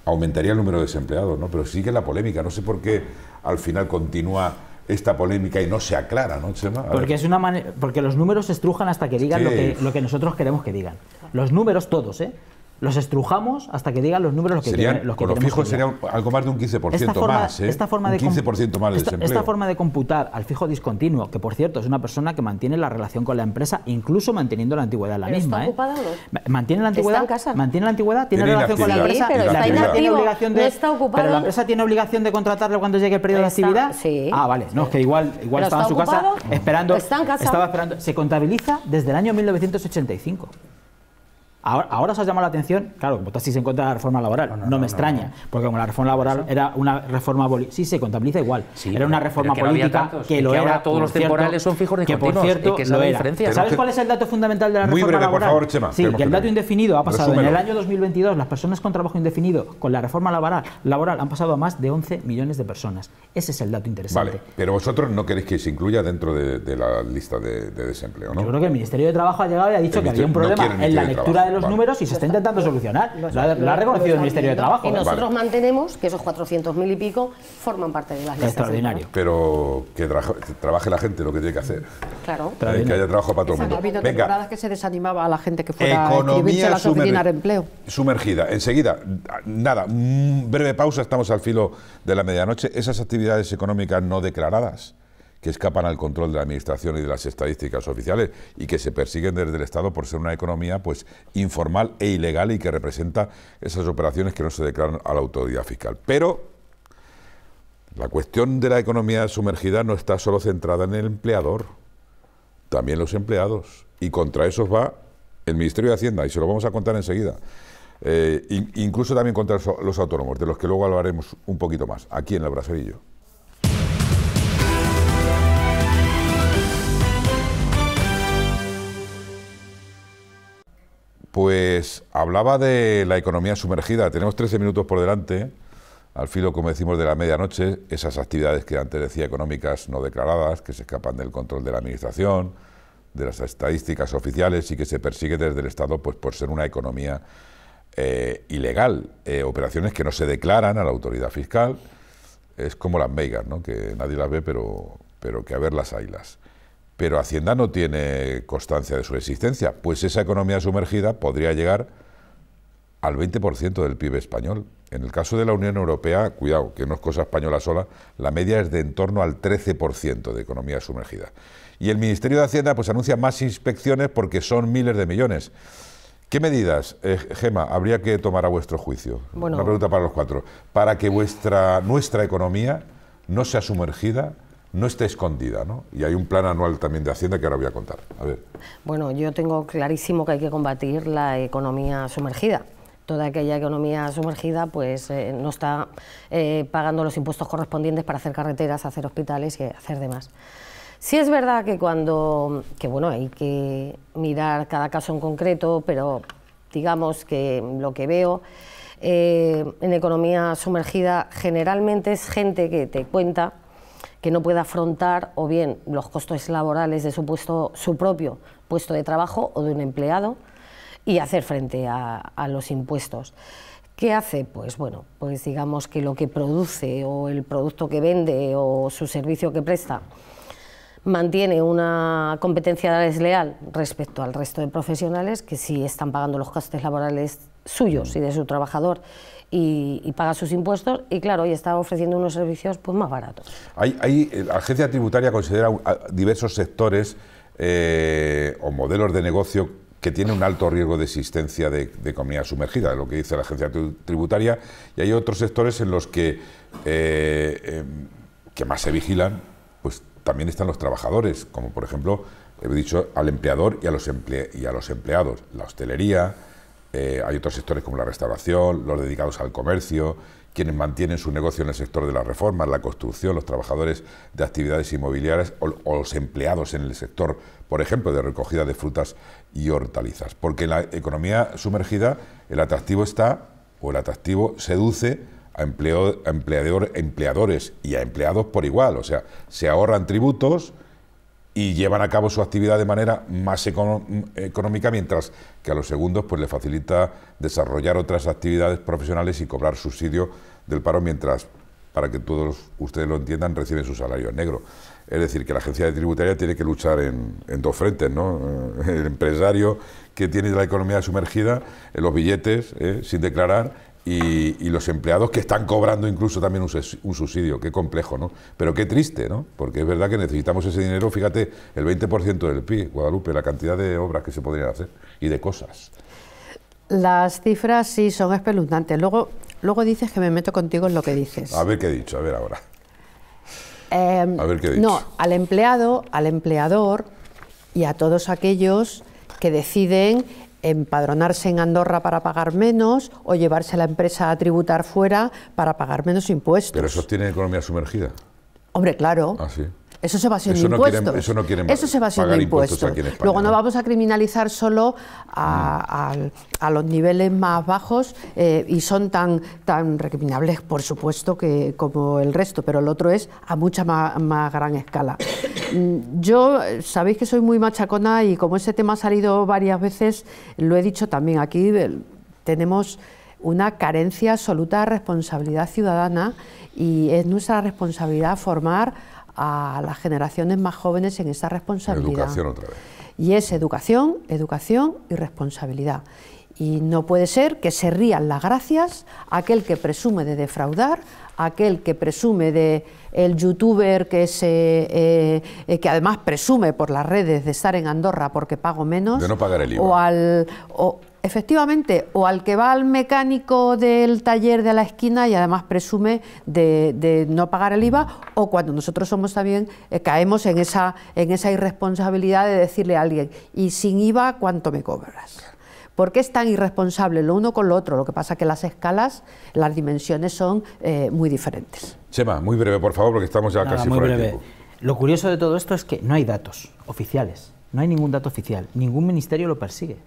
aumentaría el número de desempleados. ¿no? Pero sigue la polémica, no sé por qué al final continúa esta polémica y no se aclara, ¿no, Chema? porque, es una porque los números estrujan hasta que digan lo que nosotros queremos que digan. Los números todos, ¿eh? los estrujamos hasta que digan los números los que, Serían, los fijos sería algo más de un 15% esta forma, más, ¿eh? esta forma de 15% más esta, forma de computar al fijo discontinuo, que por cierto es una persona que mantiene la relación con la empresa incluso manteniendo la antigüedad la misma, está ¿eh? Mantiene la antigüedad, está en casa. mantiene la antigüedad, tiene, relación con la empresa, sí, pero la empresa tiene obligación de no está ocupado. pero la empresa tiene obligación de contratarlo cuando llegue el periodo de actividad. Sí. Ah, vale, no es que igual igual estaba en su casa esperando, está en casa. estaba esperando, se contabiliza desde el año 1985. Ahora, os ha llamado la atención, claro, votasteis en contra de la reforma laboral, no, me extraña, porque como la reforma laboral era una reforma... Sí, se contabiliza igual, era una reforma política que, lo que ahora todos los temporales son fijos de Que que Diferencia. ¿Sabes cuál es el dato fundamental de la reforma breve, laboral? Favor, Chema, sí, que el dato indefinido ha pasado. En el año 2022, las personas con trabajo indefinido con la reforma laboral, laboral han pasado a más de 11 millones de personas. Ese es el dato interesante. Vale, pero vosotros no queréis que se incluya dentro de, la lista de, desempleo, ¿no? Yo creo que el Ministerio de Trabajo ha llegado y ha dicho que había un problema en la lectura de los números y se está intentando solucionar. Lo, ha, reconocido el Ministerio de Trabajo. Y nosotros mantenemos que esos 400.000 y pico forman parte de las listas. Extraordinario. Pero que, trabaje la gente lo que tiene que hacer. Claro. que haya trabajo para todo mundo. Ha habido temporadas que se desanimaba a la gente que fuera Economía a empleo. Sumergida. Enseguida, nada, breve pausa, estamos al filo de la medianoche. Esas actividades económicas no declaradas que escapan al control de la administración y de las estadísticas oficiales y que se persiguen desde el Estado por ser una economía pues informal e ilegal y que representa esas operaciones que no se declaran a la autoridad fiscal. Pero la cuestión de la economía sumergida no está solo centrada en el empleador, también los empleados. Y contra esos va el Ministerio de Hacienda, y se lo vamos a contar enseguida. Eh, incluso también contra los autónomos, de los que luego hablaremos un poquito más, aquí en el Braserillo. Pues hablaba de la economía sumergida. Tenemos 13 minutos por delante, al filo, como decimos, de la medianoche, esas actividades que antes decía económicas no declaradas, que se escapan del control de la Administración, de las estadísticas oficiales y que se persigue desde el Estado pues, por ser una economía eh, ilegal. Eh, operaciones que no se declaran a la autoridad fiscal. Es como las megas, ¿no? que nadie las ve, pero, que a ver las haylas pero Hacienda no tiene constancia de su existencia, pues esa economía sumergida podría llegar al 20% del PIB español. En el caso de la Unión Europea, cuidado, que no es cosa española sola, la media es de en torno al 13% de economía sumergida. Y el Ministerio de Hacienda pues anuncia más inspecciones porque son miles de millones. ¿Qué medidas, eh, Gema, habría que tomar a vuestro juicio? Una pregunta para los cuatro. Para que vuestra, nuestra economía no sea sumergida no esté escondida, ¿no? Y hay un plan anual también de Hacienda que ahora voy a contar. A ver. Bueno, yo tengo clarísimo que hay que combatir la economía sumergida toda aquella economía sumergida pues eh, no está eh, pagando los impuestos correspondientes para hacer carreteras, hacer hospitales y hacer demás. Sí es verdad que cuando, que bueno, hay que mirar cada caso en concreto, pero digamos que lo que veo eh, en economía sumergida generalmente es gente que te cuenta que no pueda afrontar o bien los costes laborales de su, su propio puesto de trabajo o de un empleado y hacer frente a, los impuestos. ¿Qué hace? Pues bueno, pues digamos que lo que produce o el producto que vende o su servicio que presta mantiene una competencia desleal respecto al resto de profesionales que sí están pagando los costes laborales suyos y de su trabajador y, paga sus impuestos y claro, y está ofreciendo unos servicios pues más baratos. Hay, eh, la agencia tributaria considera diversos sectores eh, o modelos de negocio que tienen un alto riesgo de existencia de, de economía sumergida, lo que dice la agencia tributaria, y hay otros sectores en los que, eh, em, que más se vigilan, pues también están los trabajadores, como por ejemplo, he dicho, al empleador y a los, y a los empleados, la hostelería, eh, hay otros sectores como la restauración, los dedicados al comercio, quienes mantienen su negocio en el sector de las reformas, la construcción, los trabajadores de actividades inmobiliarias o, los empleados en el sector, por ejemplo, de recogida de frutas y hortalizas. Porque en la economía sumergida el atractivo está, o el atractivo seduce a, empleadores y a empleados por igual. O sea, se ahorran tributos, y llevan a cabo su actividad de manera más económica, mientras que a los segundos pues, le facilita desarrollar otras actividades profesionales y cobrar subsidio del paro, mientras, para que todos ustedes lo entiendan, reciben su salario en negro. Es decir, que la agencia de tributaria tiene que luchar en, dos frentes, ¿no? El empresario que tiene la economía sumergida en los billetes, ¿eh? sin declarar, y, los empleados que están cobrando incluso también un, subsidio. Qué complejo, ¿no? Pero qué triste, ¿no? Porque es verdad que necesitamos ese dinero, fíjate, el 20% del PIB, Guadalupe, la cantidad de obras que se podrían hacer y de cosas. Las cifras sí son espeluznantes. Luego, luego dices que me meto contigo en lo que dices. A ver qué he dicho, a ver ahora. Em, a ver qué dicho. No, al empleado, al empleador y a todos aquellos que deciden empadronarse en Andorra para pagar menos o llevarse a la empresa a tributar fuera para pagar menos impuestos. Pero eso tiene economía sumergida. Hombre, claro. Ah, eso se evasión de impuestos. eso no quieren eso se evasión de impuestos. Luego no, vamos a criminalizar solo a, mm. los niveles más bajos eh, y son tan, tan recriminables, por supuesto, que como el resto, pero el otro es a mucha más gran escala. Mm, yo eh, sabéis que soy muy machacona y como ese tema ha salido varias veces, lo he dicho también aquí, eh, tenemos una carencia absoluta de responsabilidad ciudadana y es nuestra responsabilidad formar a las generaciones más jóvenes en esa responsabilidad. Educación otra vez. Y es educación, educación y responsabilidad. Y no puede ser que se rían las gracias aquel que presume de defraudar, aquel que presume de el youtuber que se eh, eh, que además presume por las redes de estar en Andorra porque pago menos de no pagar el IVA efectivamente, o al que va al mecánico del taller de la esquina y además presume de, no pagar el IVA, o cuando nosotros somos también, eh, caemos en esa, en esa irresponsabilidad de decirle a alguien, y sin IVA, ¿cuánto me cobras? ¿Por qué es tan irresponsable lo uno con lo otro? Lo que pasa es que las escalas, las dimensiones son eh, muy diferentes. Chema, muy breve, por favor, porque estamos ya casi fuera breve. tiempo. Lo curioso de todo esto es que no hay datos oficiales, no hay ningún dato oficial, ningún ministerio lo persigue.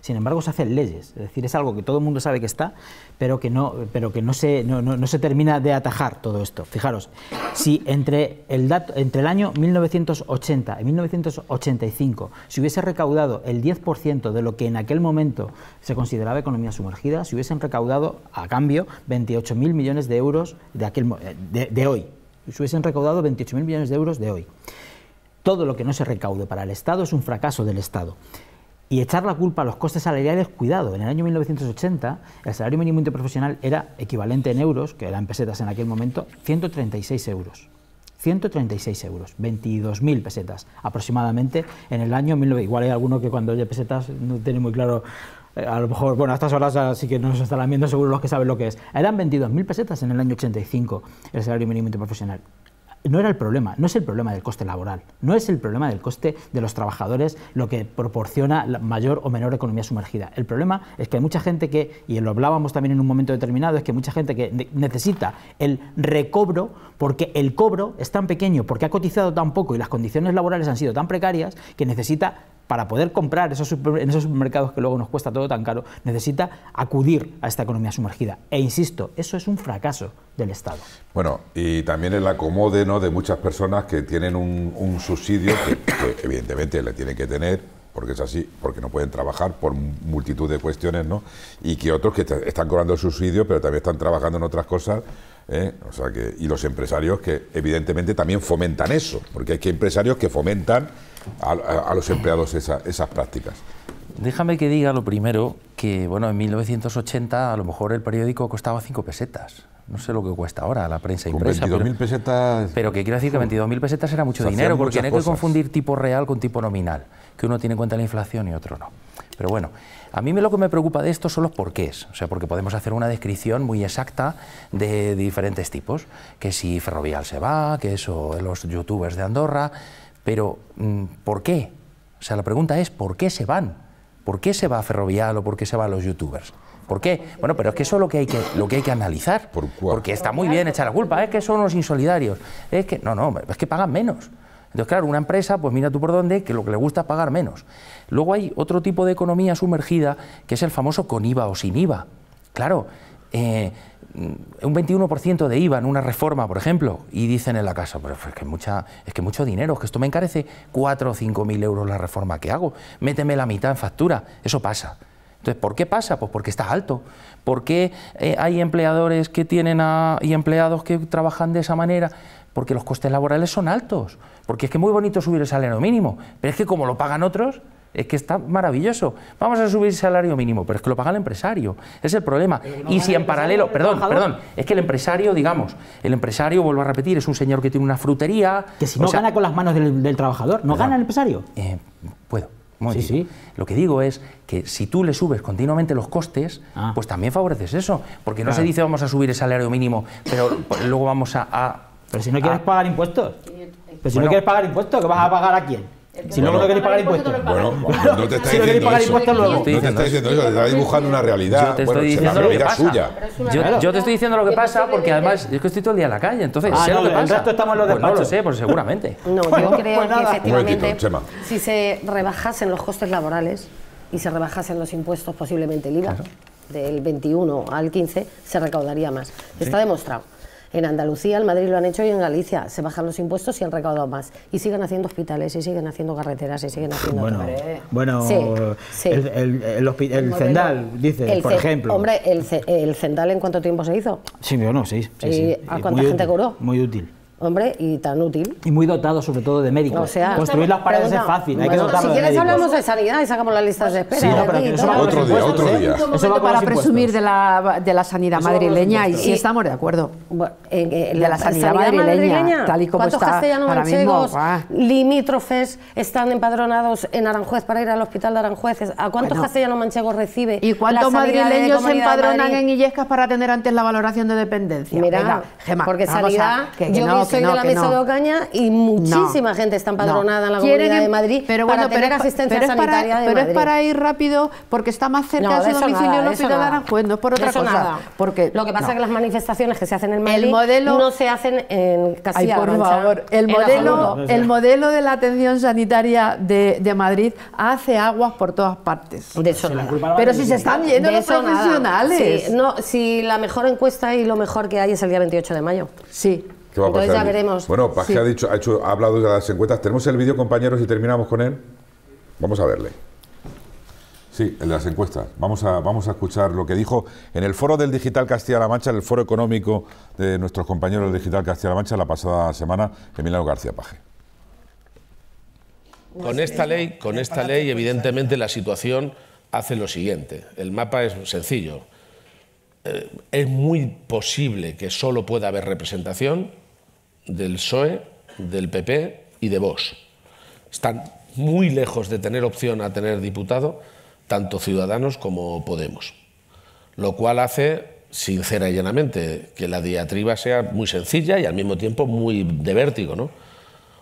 Sin embargo, se hacen leyes, es decir, es algo que todo el mundo sabe que está, pero que no, pero que no, se, no, no, se termina de atajar todo esto. Fijaros, si entre el, dato, entre el año 1980 y 1985 se si hubiese recaudado el 10% de lo que en aquel momento se consideraba economía sumergida, se si hubiesen recaudado a cambio mil millones de euros de, aquel, eh, de, de hoy. si hubiesen recaudado 28.000 millones de euros de hoy todo lo que no se recaude para el Estado es un fracaso del Estado. Y echar la culpa a los costes salariales, cuidado, en el año 1980 el salario mínimo interprofesional era equivalente en euros, que eran pesetas en aquel momento, 136 euros. 136 euros, 22.000 pesetas aproximadamente en el año 19... Igual hay alguno que cuando oye pesetas no tiene muy claro, eh, a lo mejor, bueno, a estas horas así que nos estarán viendo seguro los que saben lo que es. Eran 22.000 pesetas en el año 85 el salario mínimo interprofesional no era el problema, no es el problema del coste laboral, no es el problema del coste de los trabajadores lo que proporciona mayor o menor economía sumergida. El problema es que hay mucha gente que, y lo hablábamos también en un momento determinado, es que mucha gente que necesita el recobro porque el cobro es tan pequeño, porque ha cotizado tan poco y las condiciones laborales han sido tan precarias que necesita para poder comprar esos en esos supermercados que luego nos cuesta todo tan caro, necesita acudir a esta economía sumergida. E insisto, eso es un fracaso del Estado. Bueno, y también el acomode ¿no? de muchas personas que tienen un, subsidio que, evidentemente le tienen que tener, porque es así, porque no pueden trabajar por multitud de cuestiones, ¿no? Y que otros que están cobrando el subsidio, pero también están trabajando en otras cosas, ¿eh? o sea que, y los empresarios que evidentemente también fomentan eso, porque hay que empresarios que fomentan a, los empleados esas prácticas? Déjame que diga lo primero, que bueno, en 1980 a lo mejor el periódico costaba 5 pesetas. No sé lo que cuesta ahora la prensa impresa. pesetas... Pero que quiero decir que 22.000 pesetas era mucho dinero, porque no hay que confundir tipo real con tipo nominal, que uno tiene en cuenta la inflación y otro no. Pero bueno, a mí lo que me preocupa de esto son los porqués, o sea, porque podemos hacer una descripción muy exacta de diferentes tipos, que si Ferrovial se va, que eso los youtubers de Andorra, pero, mm, ¿por qué? O sea, la pregunta es, ¿por qué se van? ¿Por qué se va a Ferrovial o por qué se van los youtubers? ¿Por qué? Bueno, pero es que eso es lo que hay que, lo que, hay que analizar. porque está muy bien echar la culpa, es que son los insolidarios, es que... No, no, es que pagan menos. Entonces, claro, una empresa, pues mira tú por dónde, que lo que le gusta es pagar menos. Luego hay otro tipo de economía sumergida, que es el famoso con IVA o sin IVA. Claro, eh, Mm, un 21% de IVA en una reforma, por ejemplo, y dicen en la casa, es que, mucha, es que mucho dinero, es que esto me encarece 4 o 5 mil euros la reforma que hago, méteme la mitad en factura, eso pasa. Entonces, ¿por qué pasa? Pues porque está alto. ¿Por qué eh, hay empleadores que tienen a, y empleados que trabajan de esa manera? Porque los costes laborales son altos. Porque es que es muy bonito subir el salario mínimo, pero es que como lo pagan otros, es que está maravilloso. Vamos a subir el salario mínimo, pero es que lo paga el empresario, es el problema. Y si en paralelo, perdón, perdón, es que el empresario, digamos, el empresario, vuelvo a repetir, es un señor que tiene una frutería... Que si no gana con las manos del, trabajador, ¿no gana el empresario? Eh, puedo. Sí, sí. Lo que digo es que si tú le subes continuamente los costes, ah. pues también favoreces eso. Porque no se dice vamos a subir el salario mínimo, pero pues, luego vamos a... pero si no quieres pagar impuestos. Pero si no quieres pagar impuestos, ¿qué vas a pagar a quién? Si no, no no queréis pagar impuestos. Bueno, no te está si diciendo no eso. te está diciendo te dibujando una realidad. Yo te estoy diciendo lo que pasa. Suya. Yo, te estoy diciendo lo que pasa porque además es que estoy todo el día en la calle, entonces ah, sé lo que pasa. El resto estamos en lo de pues No sé, pues seguramente. No, yo creo que efectivamente si se rebajasen los costes laborales y se rebajasen los impuestos, posiblemente el IVA del 21 al 15, se recaudaría más. Está demostrado. En Andalucía, en Madrid lo han hecho y en Galicia se bajan los impuestos y han recaudado más. Y siguen haciendo hospitales, y siguen haciendo carreteras, y siguen haciendo... Bueno, bueno el, el, el, Cendal, dice, por ejemplo. Hombre, el, Cendal en cuánto tiempo se hizo? Sí, no, sí. ¿Y a cuánta gente curó? Muy útil. Hombre, y tan útil. Y muy dotado, sobre todo, de médicos. sea, Construir las paredes es fácil, hay que Si quieres, hablamos de sanidad y sacamos las listas de espera. Sí, no, pero eso va otro día, Eso va para presumir de la, de la sanidad madrileña, y sí estamos de acuerdo. de la, sanidad, madrileña, tal y como ¿cuántos está castellanos manchegos limítrofes están empadronados en Aranjuez para ir al hospital de Aranjuez? ¿A cuántos Castellano castellanos manchegos recibe ¿Y cuántos madrileños se empadronan en Illescas para tener antes la valoración de dependencia? Mira, Gemma, porque sanidad soy de la mesa de Ocaña y muchísima gente está empadronada en la Comunidad de em- Madrid pero bueno, para tener asistencia sanitaria para, Madrid. Pero es para ir rápido porque está más cerca de su domicilio López de Aranjuez, no es por otra cosa. Porque, Lo que pasa es que las manifestaciones que se hacen en Madrid no se hacen en casi la por favor, el modelo, el modelo de la atención sanitaria de, de Madrid hace aguas por todas partes. Pero si se están yendo los profesionales. no, si la mejor encuesta y lo mejor que hay es el día 28 de mayo. Sí, bueno, paje ha, dicho, ha, hablado de las encuestas. ¿Tenemos el vídeo, compañeros, y terminamos con él? Vamos a verle. Sí, en las encuestas. Vamos a, vamos a escuchar lo que dijo en el foro del Digital Castilla-La Mancha, el foro económico de nuestros compañeros del Digital Castilla-La Mancha la pasada semana, Emiliano García Paje. Con esta pues, ley, eh, con eh, esta ley, evidentemente la situación hace lo siguiente. El mapa es sencillo. Eh, es muy posible que solo pueda haber representación del PSOE, del PP y de Vox. Están muy lejos de tener opción a tener diputado tanto Ciudadanos como Podemos, lo cual hace, sincera y llanamente, que la diatriba sea muy sencilla y al mismo tiempo muy de vértigo,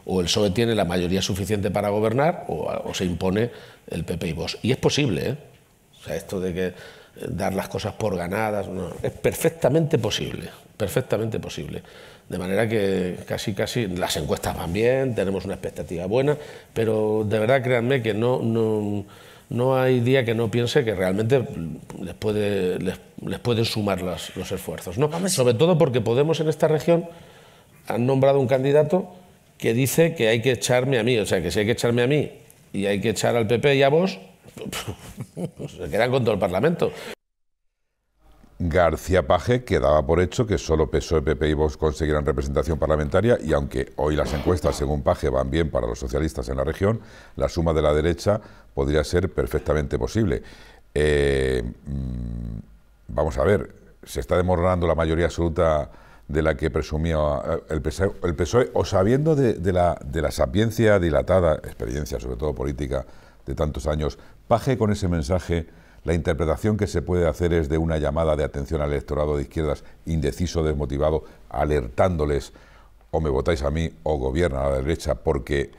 o el PSOE tiene la mayoría suficiente para gobernar o, se impone el PP y Vox. Y es posible, ¿eh? O sea, esto de que eh, dar las cosas por ganadas, es perfectamente posible, perfectamente posible. De manera que casi, casi las encuestas van bien, tenemos una expectativa buena, pero de verdad créanme que no, no, no hay día que no piense que realmente les, les, pueden sumar las, los esfuerzos. Sobre todo porque Podemos en esta región han nombrado un candidato que dice que hay que echarme a mí, o sea, que si hay que echarme a mí y hay que echar al PP y a vos, pues se quedan con todo el Parlamento. García Paje quedaba por hecho que solo PSOE, PP y Vox conseguirán representación parlamentaria y aunque hoy las encuestas, según Paje, van bien para los socialistas en la región, la suma de la derecha podría ser perfectamente posible. Eh, mm, vamos a ver, se está demorando la mayoría absoluta de la que presumía eh, el PSOE, o sabiendo de, de, la, de la sapiencia dilatada, experiencia sobre todo política de tantos años, Paje con ese mensaje la interpretación que se puede hacer es de una llamada de atención al electorado de izquierdas indeciso, desmotivado, alertándoles o me votáis a mí o gobierna a la derecha, porque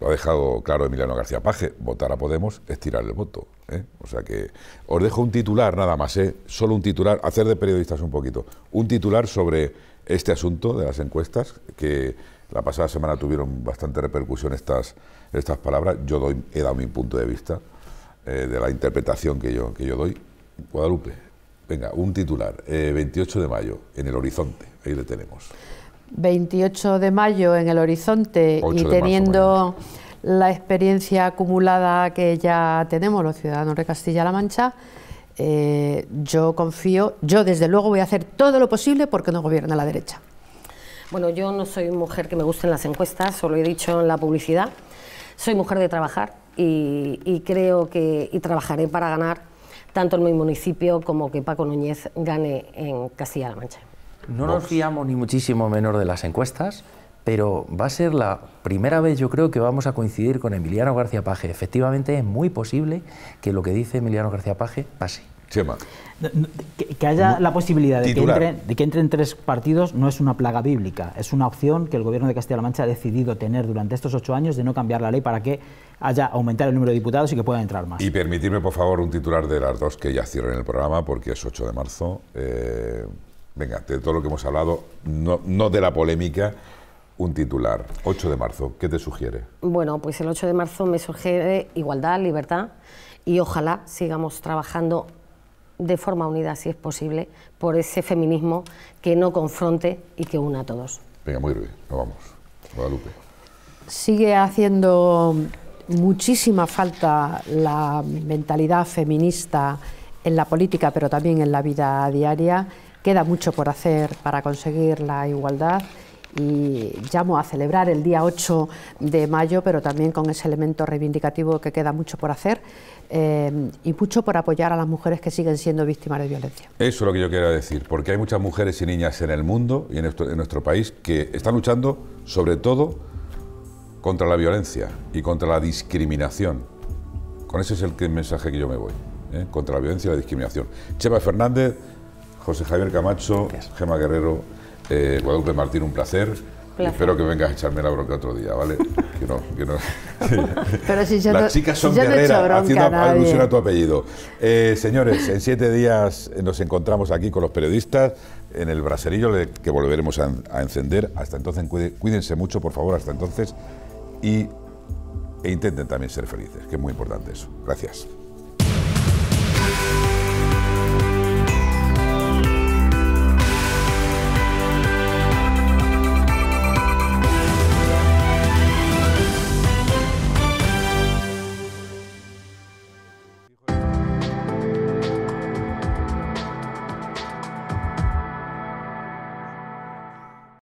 lo ha dejado claro Emiliano García Paje, votar a Podemos es tirar el voto. ¿eh? O sea que os dejo un titular nada más, ¿eh? solo un titular, hacer de periodistas un poquito, un titular sobre este asunto de las encuestas, que la pasada semana tuvieron bastante repercusión estas, estas palabras, yo doy, he dado mi punto de vista. Eh, de la interpretación que yo, que yo doy. Guadalupe, venga, un titular, 28 eh, de mayo, en el horizonte, ahí le tenemos. 28 de mayo en el horizonte y teniendo la experiencia acumulada que ya tenemos los ciudadanos de Castilla-La Mancha, eh, yo confío, yo desde luego voy a hacer todo lo posible porque no gobierna la derecha. Bueno, yo no soy mujer que me gusten las encuestas, solo he dicho en la publicidad. Soy mujer de trabajar, y, creo que y trabajaré para ganar tanto en mi municipio como que Paco Núñez gane en Castilla-La Mancha. No nos fiamos ni muchísimo menos de las encuestas, pero va a ser la primera vez yo creo que vamos a coincidir con Emiliano García Paje. Efectivamente es muy posible que lo que dice Emiliano García Paje pase. Que haya la posibilidad de que, entren, de tres partidos no es una plaga bíblica, es una opción que el gobierno de Castilla-La Mancha ha decidido tener durante estos ocho años de no cambiar la ley para que haya aumentar el número de diputados y que puedan entrar más. Y permitirme, por favor, un titular de las dos que ya cierren el programa porque es 8 de marzo. Eh, venga, de todo lo que hemos hablado, no, no de la polémica, un titular. 8 de marzo, ¿qué te sugiere? Bueno, pues el 8 de marzo me sugiere igualdad, libertad y ojalá sigamos trabajando de forma unida, si es posible, por ese feminismo que no confronte y que una a todos. Venga, muy bien, nos vamos. Guadalupe. Sigue haciendo muchísima falta la mentalidad feminista en la política, pero también en la vida diaria. Queda mucho por hacer para conseguir la igualdad y llamo a celebrar el día 8 de mayo, pero también con ese elemento reivindicativo que queda mucho por hacer eh, y mucho por apoyar a las mujeres que siguen siendo víctimas de violencia. Eso es lo que yo quiero decir, porque hay muchas mujeres y niñas en el mundo y en nuestro, país que están luchando sobre todo contra la violencia y contra la discriminación. Con ese es el, mensaje que yo me voy, ¿eh? contra la violencia y la discriminación. Chema Fernández, José Javier Camacho, Gema Guerrero. Eh, Guadalupe Martín, un placer. Espero que vengas a echarme la bronca otro día, ¿vale? Que no, Las chicas son guerreras, haciendo a alusión a tu apellido. Eh, señores, en siete días nos encontramos aquí con los periodistas en el braserillo que volveremos a, encender. Hasta entonces, cuídense mucho, por favor, hasta entonces. Y, e intenten también ser felices, que es muy importante eso. Gracias.